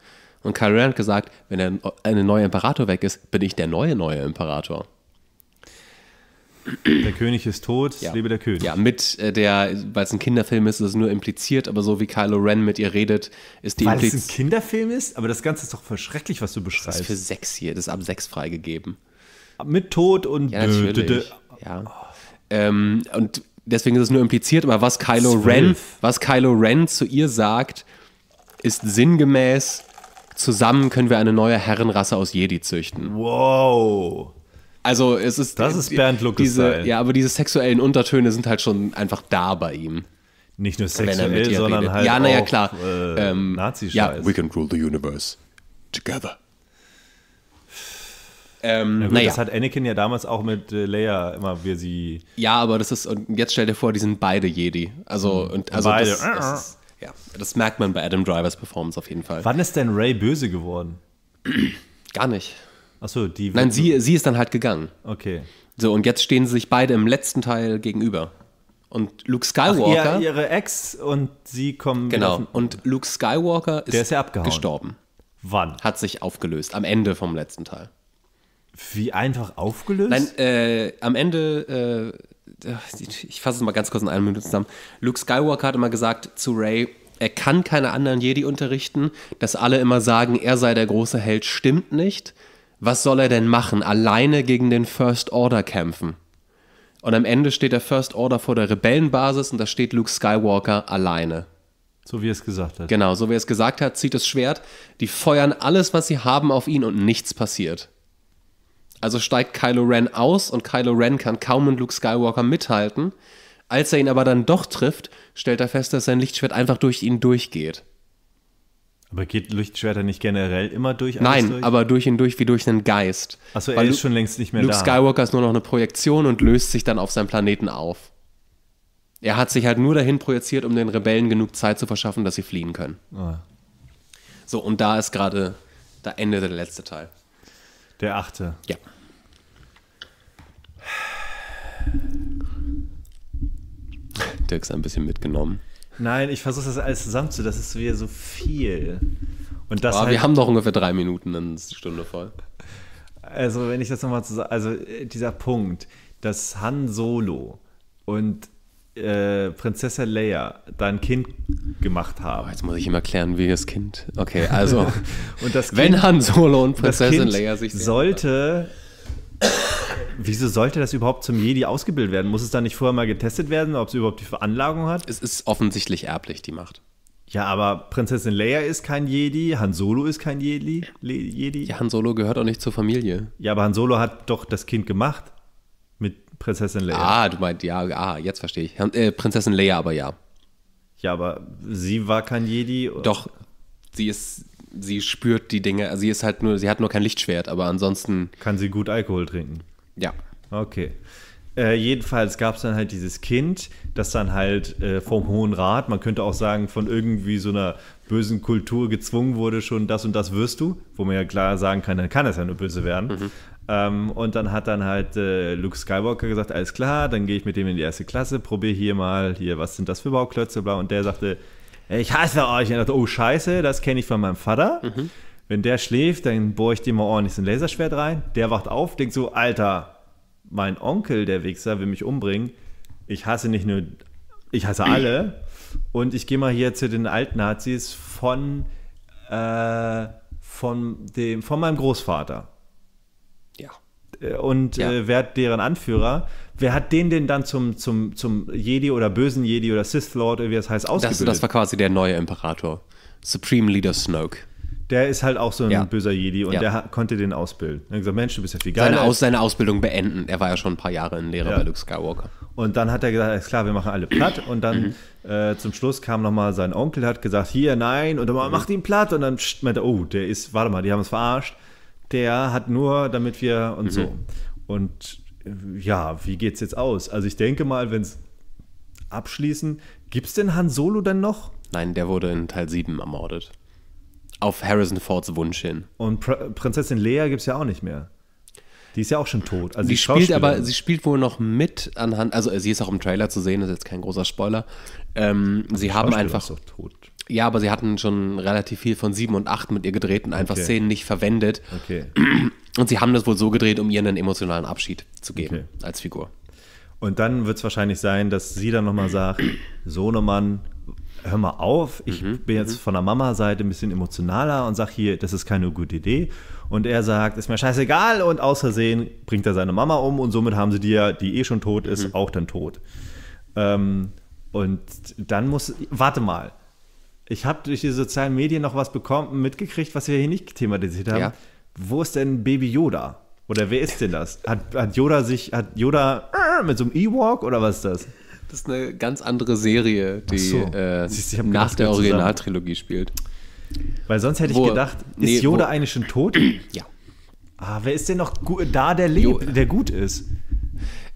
Und Kylo Ren hat gesagt, wenn der eine neue Imperator weg ist, bin ich der neue neue Imperator. Der König ist tot, ja. lebe der König. Ja, mit äh, der, weil es ein Kinderfilm ist, ist es nur impliziert, aber so wie Kylo Ren mit ihr redet, ist die Weil es ein Kinderfilm ist? Aber das Ganze ist doch verschrecklich, was du beschreibst. Das ist für sechs hier, das ist ab sechs freigegeben. Mit Tod und ja, natürlich. Ja. Ähm, und deswegen ist es nur impliziert, aber was Kylo Ren, was Kylo Ren zu ihr sagt, ist sinngemäß, zusammen können wir eine neue Herrenrasse aus Jedi züchten. Wow. Also es ist Das ist Bernd Lucas Ja, aber diese sexuellen Untertöne sind halt schon einfach da bei ihm. Nicht nur sexuell, sondern redet. halt Ja, naja, klar. Äh, ähm, Nazi-Scheiß. Ja, we can rule the universe together. Ähm, Na gut, naja. Das hat Anakin ja damals auch mit äh, Leia immer, wie sie. Ja, aber das ist, und jetzt stell dir vor, die sind beide Jedi. Also, mhm. und, also beide. Das, das ist, ja, das merkt man bei Adam Drivers Performance auf jeden Fall. Wann ist denn Ray böse geworden? Gar nicht. Achso, die. Nein, sie, sie ist dann halt gegangen. Okay. So, und jetzt stehen sie sich beide im letzten Teil gegenüber. Und Luke Skywalker. Ach, ihr, ihre Ex und sie kommen. Genau. Und Luke Skywalker ist, Der ist ja abgehauen. gestorben. Wann? Hat sich aufgelöst. Am Ende vom letzten Teil. Wie einfach aufgelöst? Nein, äh, am Ende, äh, ich fasse es mal ganz kurz in einer Minute zusammen. Luke Skywalker hat immer gesagt zu Ray, er kann keine anderen Jedi unterrichten, dass alle immer sagen, er sei der große Held, stimmt nicht. Was soll er denn machen? Alleine gegen den First Order kämpfen. Und am Ende steht der First Order vor der Rebellenbasis und da steht Luke Skywalker alleine. So wie er es gesagt hat. Genau, so wie er es gesagt hat, zieht das Schwert, die feuern alles, was sie haben, auf ihn und nichts passiert. Also steigt Kylo Ren aus und Kylo Ren kann kaum mit Luke Skywalker mithalten. Als er ihn aber dann doch trifft, stellt er fest, dass sein Lichtschwert einfach durch ihn durchgeht. Aber geht Lichtschwerter nicht generell immer durch? Nein, durch? aber durch ihn durch wie durch einen Geist. Achso, er Weil ist schon längst nicht mehr Luke da. Luke Skywalker ist nur noch eine Projektion und löst sich dann auf seinem Planeten auf. Er hat sich halt nur dahin projiziert, um den Rebellen genug Zeit zu verschaffen, dass sie fliehen können. Oh. So, und da ist gerade, da endet der letzte Teil. Der achte. Ja. Dirk ist ein bisschen mitgenommen. Nein, ich versuche das alles zusammenzu. Das ist wieder so viel. Und das oh, halt, wir haben noch ungefähr drei Minuten, dann ist die Stunde voll. Also, wenn ich das nochmal zusammen. Also, äh, dieser Punkt, dass Han Solo und äh, Prinzessin Leia dein Kind gemacht haben. Oh, jetzt muss ich immer klären, wie das Kind. Okay, also und das kind, wenn Han Solo und Prinzessin Leia sich sollte Wieso sollte das überhaupt zum Jedi ausgebildet werden? Muss es da nicht vorher mal getestet werden, ob es überhaupt die Veranlagung hat? Es ist offensichtlich erblich, die Macht. Ja, aber Prinzessin Leia ist kein Jedi, Han Solo ist kein Jedi. Jedi. Ja, Han Solo gehört auch nicht zur Familie. Ja, aber Han Solo hat doch das Kind gemacht. Prinzessin Leia. Ah, du meinst, ja, ah, jetzt verstehe ich. Äh, Prinzessin Leia, aber ja. Ja, aber sie war kein Jedi. Doch, sie ist, sie spürt die Dinge. Also sie ist halt nur, sie hat nur kein Lichtschwert, aber ansonsten. Kann sie gut Alkohol trinken? Ja. Okay. Äh, jedenfalls gab es dann halt dieses Kind, das dann halt äh, vom Hohen Rat, man könnte auch sagen, von irgendwie so einer bösen Kultur gezwungen wurde, schon das und das wirst du, wo man ja klar sagen kann, dann kann es ja nur böse werden. Mhm. Ähm, und dann hat dann halt äh, Luke Skywalker gesagt, alles klar, dann gehe ich mit dem in die erste Klasse, probiere hier mal, hier, was sind das für Bauklötze, bla. Und der sagte, ich hasse euch. Und ich dachte, oh scheiße, das kenne ich von meinem Vater. Mhm. Wenn der schläft, dann bohre ich dem mal ordentlich so ein Laserschwert rein. Der wacht auf, denkt so, Alter, mein Onkel, der Wichser, will mich umbringen. Ich hasse nicht nur, ich hasse alle. Und ich gehe mal hier zu den alten Nazis von, äh, von, dem, von meinem Großvater. Ja. Äh, und ja. Äh, wer hat deren Anführer? Wer hat den denn dann zum, zum, zum Jedi oder bösen Jedi oder Sith Lord, wie das heißt, ausgebildet? Das, das war quasi der neue Imperator. Supreme Leader Snoke. Der ist halt auch so ein ja. böser Jedi und ja. der konnte den ausbilden. Er hat gesagt, Mensch, du bist ja viel geiler. Seine, Aus, seine Ausbildung beenden. Er war ja schon ein paar Jahre in Lehre ja. bei Luke Skywalker. Und dann hat er gesagt, alles klar, wir machen alle platt. Und dann mhm. äh, zum Schluss kam nochmal sein Onkel, hat gesagt, hier, nein. Und dann mhm. macht ihn platt. Und dann meinte er, oh, der ist, warte mal, die haben es verarscht der hat nur, damit wir und mhm. so. Und äh, ja, wie geht's jetzt aus? Also ich denke mal, wenn es abschließen, gibt's denn Han Solo denn noch? Nein, der wurde in Teil 7 ermordet. Auf Harrison Fords Wunsch hin. Und Pr Prinzessin Leia gibt's ja auch nicht mehr. Die ist ja auch schon tot. Also die, spielt aber, sie spielt wohl noch mit anhand, also sie ist auch im Trailer zu sehen, das ist jetzt kein großer Spoiler. Ähm, sie haben einfach. Ist auch tot. Ja, aber sie hatten schon relativ viel von sieben und acht mit ihr gedreht und einfach okay. Szenen nicht verwendet. Okay. Und sie haben das wohl so gedreht, um ihr einen emotionalen Abschied zu geben okay. als Figur. Und dann wird es wahrscheinlich sein, dass sie dann nochmal sagt, Sohnemann, hör mal auf, ich mhm, bin jetzt mhm. von der Mama-Seite ein bisschen emotionaler und sag hier, das ist keine gute Idee. Und er sagt, ist mir scheißegal und aus Versehen bringt er seine Mama um und somit haben sie die ja, die eh schon tot ist, mhm. auch dann tot. Ähm, und dann muss, warte mal, ich habe durch die sozialen Medien noch was bekommen, mitgekriegt, was wir hier nicht thematisiert haben. Ja. Wo ist denn Baby Yoda? Oder wer ist denn das? Hat, hat Yoda sich, hat Yoda äh, mit so einem Ewok oder was ist das? Das ist eine ganz andere Serie, die so. äh, Siehst, nach der Originaltrilogie spielt. Weil sonst hätte ich wo, gedacht, nee, ist Yoda wo, eigentlich schon tot? Ja. Ah, wer ist denn noch da, der lebt, der gut ist?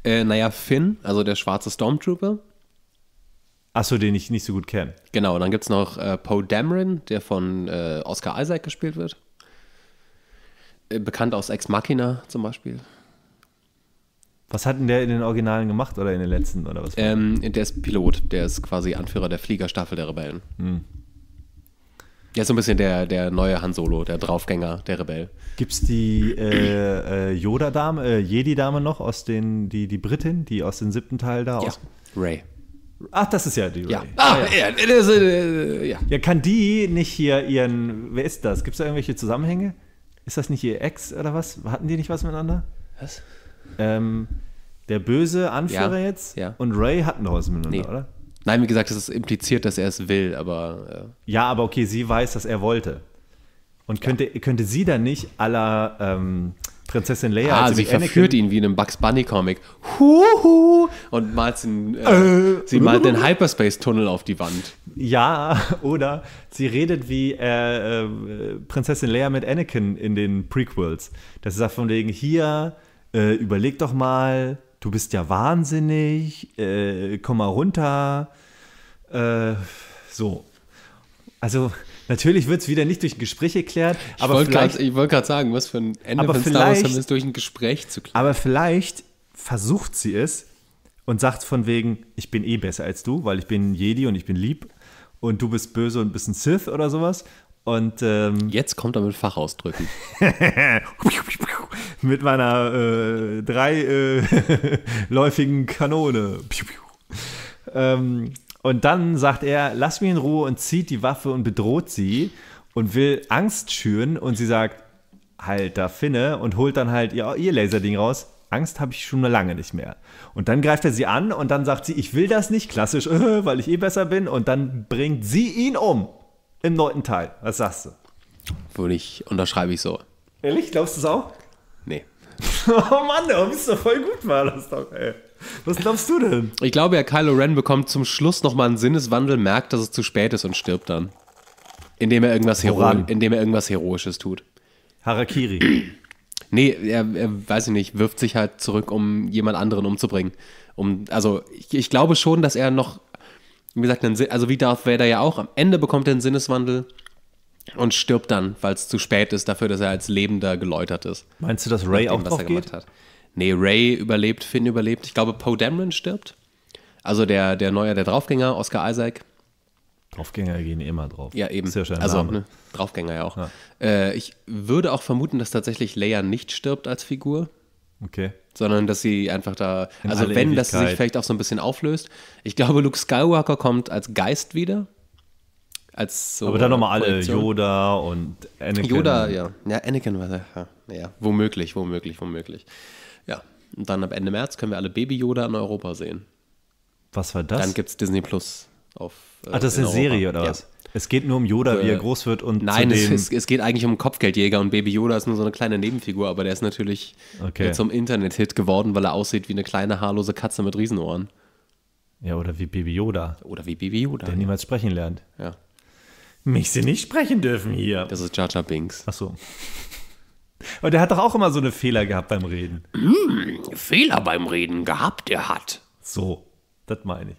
Äh, naja, Finn, also der schwarze Stormtrooper, Achso, den ich nicht so gut kenne. Genau, und dann gibt es noch äh, Poe Dameron, der von äh, Oscar Isaac gespielt wird. Äh, bekannt aus Ex Machina zum Beispiel. Was hat denn der in den Originalen gemacht oder in den letzten oder was? Ähm, der ist Pilot, der ist quasi Anführer der Fliegerstaffel der Rebellen. Hm. Der ist so ein bisschen der, der neue Han Solo, der Draufgänger, der Rebell. Gibt es die äh, äh, Yoda-Dame, äh, Jedi-Dame noch aus den, die, die Britin, die aus dem siebten Teil da ja. aus. Ray. Ach, das ist ja die Ray. Ja. Ah, ja. Ja, äh, ja. ja, kann die nicht hier ihren. Wer ist das? Gibt es da irgendwelche Zusammenhänge? Ist das nicht ihr Ex oder was? Hatten die nicht was miteinander? Was? Ähm, der böse Anführer jetzt ja. und Ray hatten doch was miteinander, nee. oder? Nein, wie gesagt, das ist impliziert, dass er es will, aber. Äh. Ja, aber okay, sie weiß, dass er wollte. Und könnte, könnte sie dann nicht aller ähm, Prinzessin Leia. Ah, also sie, verführt ihn wie in einem Bugs Bunny Comic. Huhu! Und malt den, äh, äh, sie malt den Hyperspace-Tunnel auf die Wand. Ja, oder sie redet wie äh, äh Prinzessin Leia mit Anakin in den Prequels. Das ist von wegen, hier, äh, überleg doch mal, du bist ja wahnsinnig, äh, komm mal runter. so. Also, Natürlich wird es wieder nicht durch ein Gespräch geklärt. Ich wollte gerade wollt sagen, was für ein Ende aber von Star Wars haben es durch ein Gespräch zu klären. Aber vielleicht versucht sie es und sagt von wegen, ich bin eh besser als du, weil ich bin Jedi und ich bin lieb und du bist böse und bist ein Sith oder sowas. Und ähm, jetzt kommt er mit Fachausdrücken. mit meiner äh, dreiläufigen äh, Kanone. ähm, und dann sagt er, lass mich in Ruhe und zieht die Waffe und bedroht sie und will Angst schüren. Und sie sagt, halt da Finne und holt dann halt ihr, ihr Laserding raus. Angst habe ich schon lange nicht mehr. Und dann greift er sie an und dann sagt sie, ich will das nicht, klassisch, weil ich eh besser bin. Und dann bringt sie ihn um. Im neunten Teil. Was sagst du? Würde ich, unterschreibe ich so. Ehrlich? Glaubst du es auch? Nee. oh Mann, oh, du bist doch voll gut, war das doch, ey. Was glaubst du denn? Ich glaube ja, Kylo Ren bekommt zum Schluss nochmal einen Sinneswandel, merkt, dass es zu spät ist und stirbt dann. Indem er irgendwas, Hero indem er irgendwas Heroisches tut. Harakiri. Nee, er, er, weiß ich nicht, wirft sich halt zurück, um jemand anderen umzubringen. Um, also ich, ich glaube schon, dass er noch, wie gesagt, einen, also wie Darth Vader ja auch, am Ende bekommt er einen Sinneswandel und stirbt dann, weil es zu spät ist dafür, dass er als Lebender geläutert ist. Meinst du, dass Ray auch drauf geht? Hat. Nee, Ray überlebt, Finn überlebt. Ich glaube, Poe Dameron stirbt. Also der, der Neue, der Draufgänger, Oscar Isaac. Draufgänger gehen immer drauf. Ja, eben. Sehr Ja also, ne, Draufgänger ja auch. Ja. Äh, ich würde auch vermuten, dass tatsächlich Leia nicht stirbt als Figur. Okay. Sondern, dass sie einfach da, In also wenn, Ewigkeit. dass sie sich vielleicht auch so ein bisschen auflöst. Ich glaube, Luke Skywalker kommt als Geist wieder. Als so Aber dann nochmal alle, Yoda und Anakin. Yoda, ja. Ja, Anakin war ja, ja, womöglich, womöglich, womöglich. Und dann ab Ende März können wir alle Baby-Yoda in Europa sehen. Was war das? Dann gibt es Disney Plus auf. Äh, Ach, das ist eine Europa. Serie oder ja. was? Es geht nur um Yoda, äh, wie er äh, groß wird und. Nein, es, es, es, geht eigentlich um Kopfgeldjäger und Baby Yoda ist nur so eine kleine Nebenfigur, aber der ist natürlich okay. zum Internet-Hit geworden, weil er aussieht wie eine kleine haarlose Katze mit Riesenohren. Ja, oder wie Baby Yoda. Oder wie Baby Yoda. Der ja. niemals sprechen lernt. Ja. Mich sie nicht sprechen dürfen hier. Das ist Jaja Binks. Ach so. Aber der hat doch auch immer so eine Fehler gehabt beim Reden. Mm, Fehler beim Reden gehabt, er hat. So, das meine ich.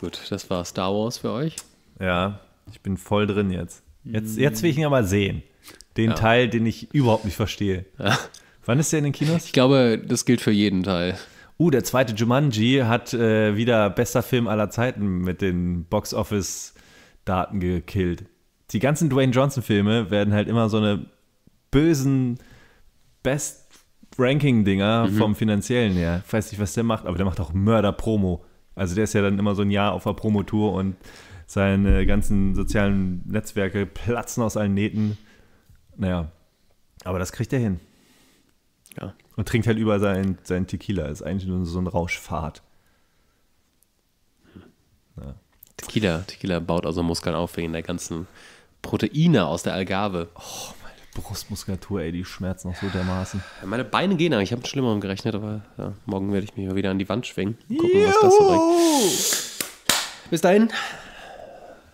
Gut, das war Star Wars für euch. Ja, ich bin voll drin jetzt. Jetzt, hm. jetzt will ich ihn aber sehen. Den ja. Teil, den ich überhaupt nicht verstehe. Ja. Wann ist der in den Kinos? Ich glaube, das gilt für jeden Teil. Uh, der zweite Jumanji hat äh, wieder bester Film aller Zeiten mit den Box-Office-Daten gekillt. Die ganzen Dwayne Johnson-Filme werden halt immer so eine bösen Best Ranking-Dinger mhm. vom finanziellen her. Ich weiß nicht, was der macht, aber der macht auch Mörder-Promo. Also der ist ja dann immer so ein Jahr auf der Promotour und seine ganzen sozialen Netzwerke platzen aus allen Nähten. Naja, aber das kriegt er hin. Ja. Und trinkt halt über seinen, seinen Tequila. Ist eigentlich nur so ein Rauschfahrt. Ja. Tequila, Tequila baut also Muskeln auf wegen der ganzen Proteine aus der Algarve. Oh. Brustmuskulatur, ey, die schmerzt noch so dermaßen. Meine Beine gehen eigentlich. Ich habe mit Schlimmerem gerechnet, aber ja, morgen werde ich mich mal wieder an die Wand schwingen. Gucken, Juhu! was das so bringt. Bis dahin.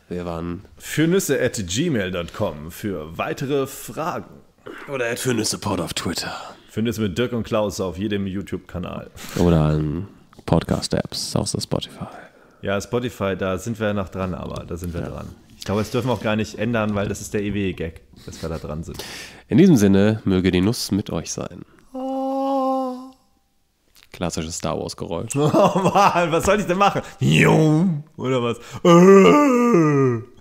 Wir waren. Fürnüsse at gmail.com für weitere Fragen. Oder at Fürnüssepod auf Twitter. Fürnüsse mit Dirk und Klaus auf jedem YouTube-Kanal. Oder an Podcast-Apps, außer Spotify. Ja, Spotify, da sind wir ja noch dran, aber da sind wir ja. dran. Ich glaube, das dürfen wir auch gar nicht ändern, weil das ist der ewige Gag, dass wir da dran sind. In diesem Sinne, möge die Nuss mit euch sein. Klassisches Star Wars Geräusch. Oh Mann, was soll ich denn machen? Oder was? Äh.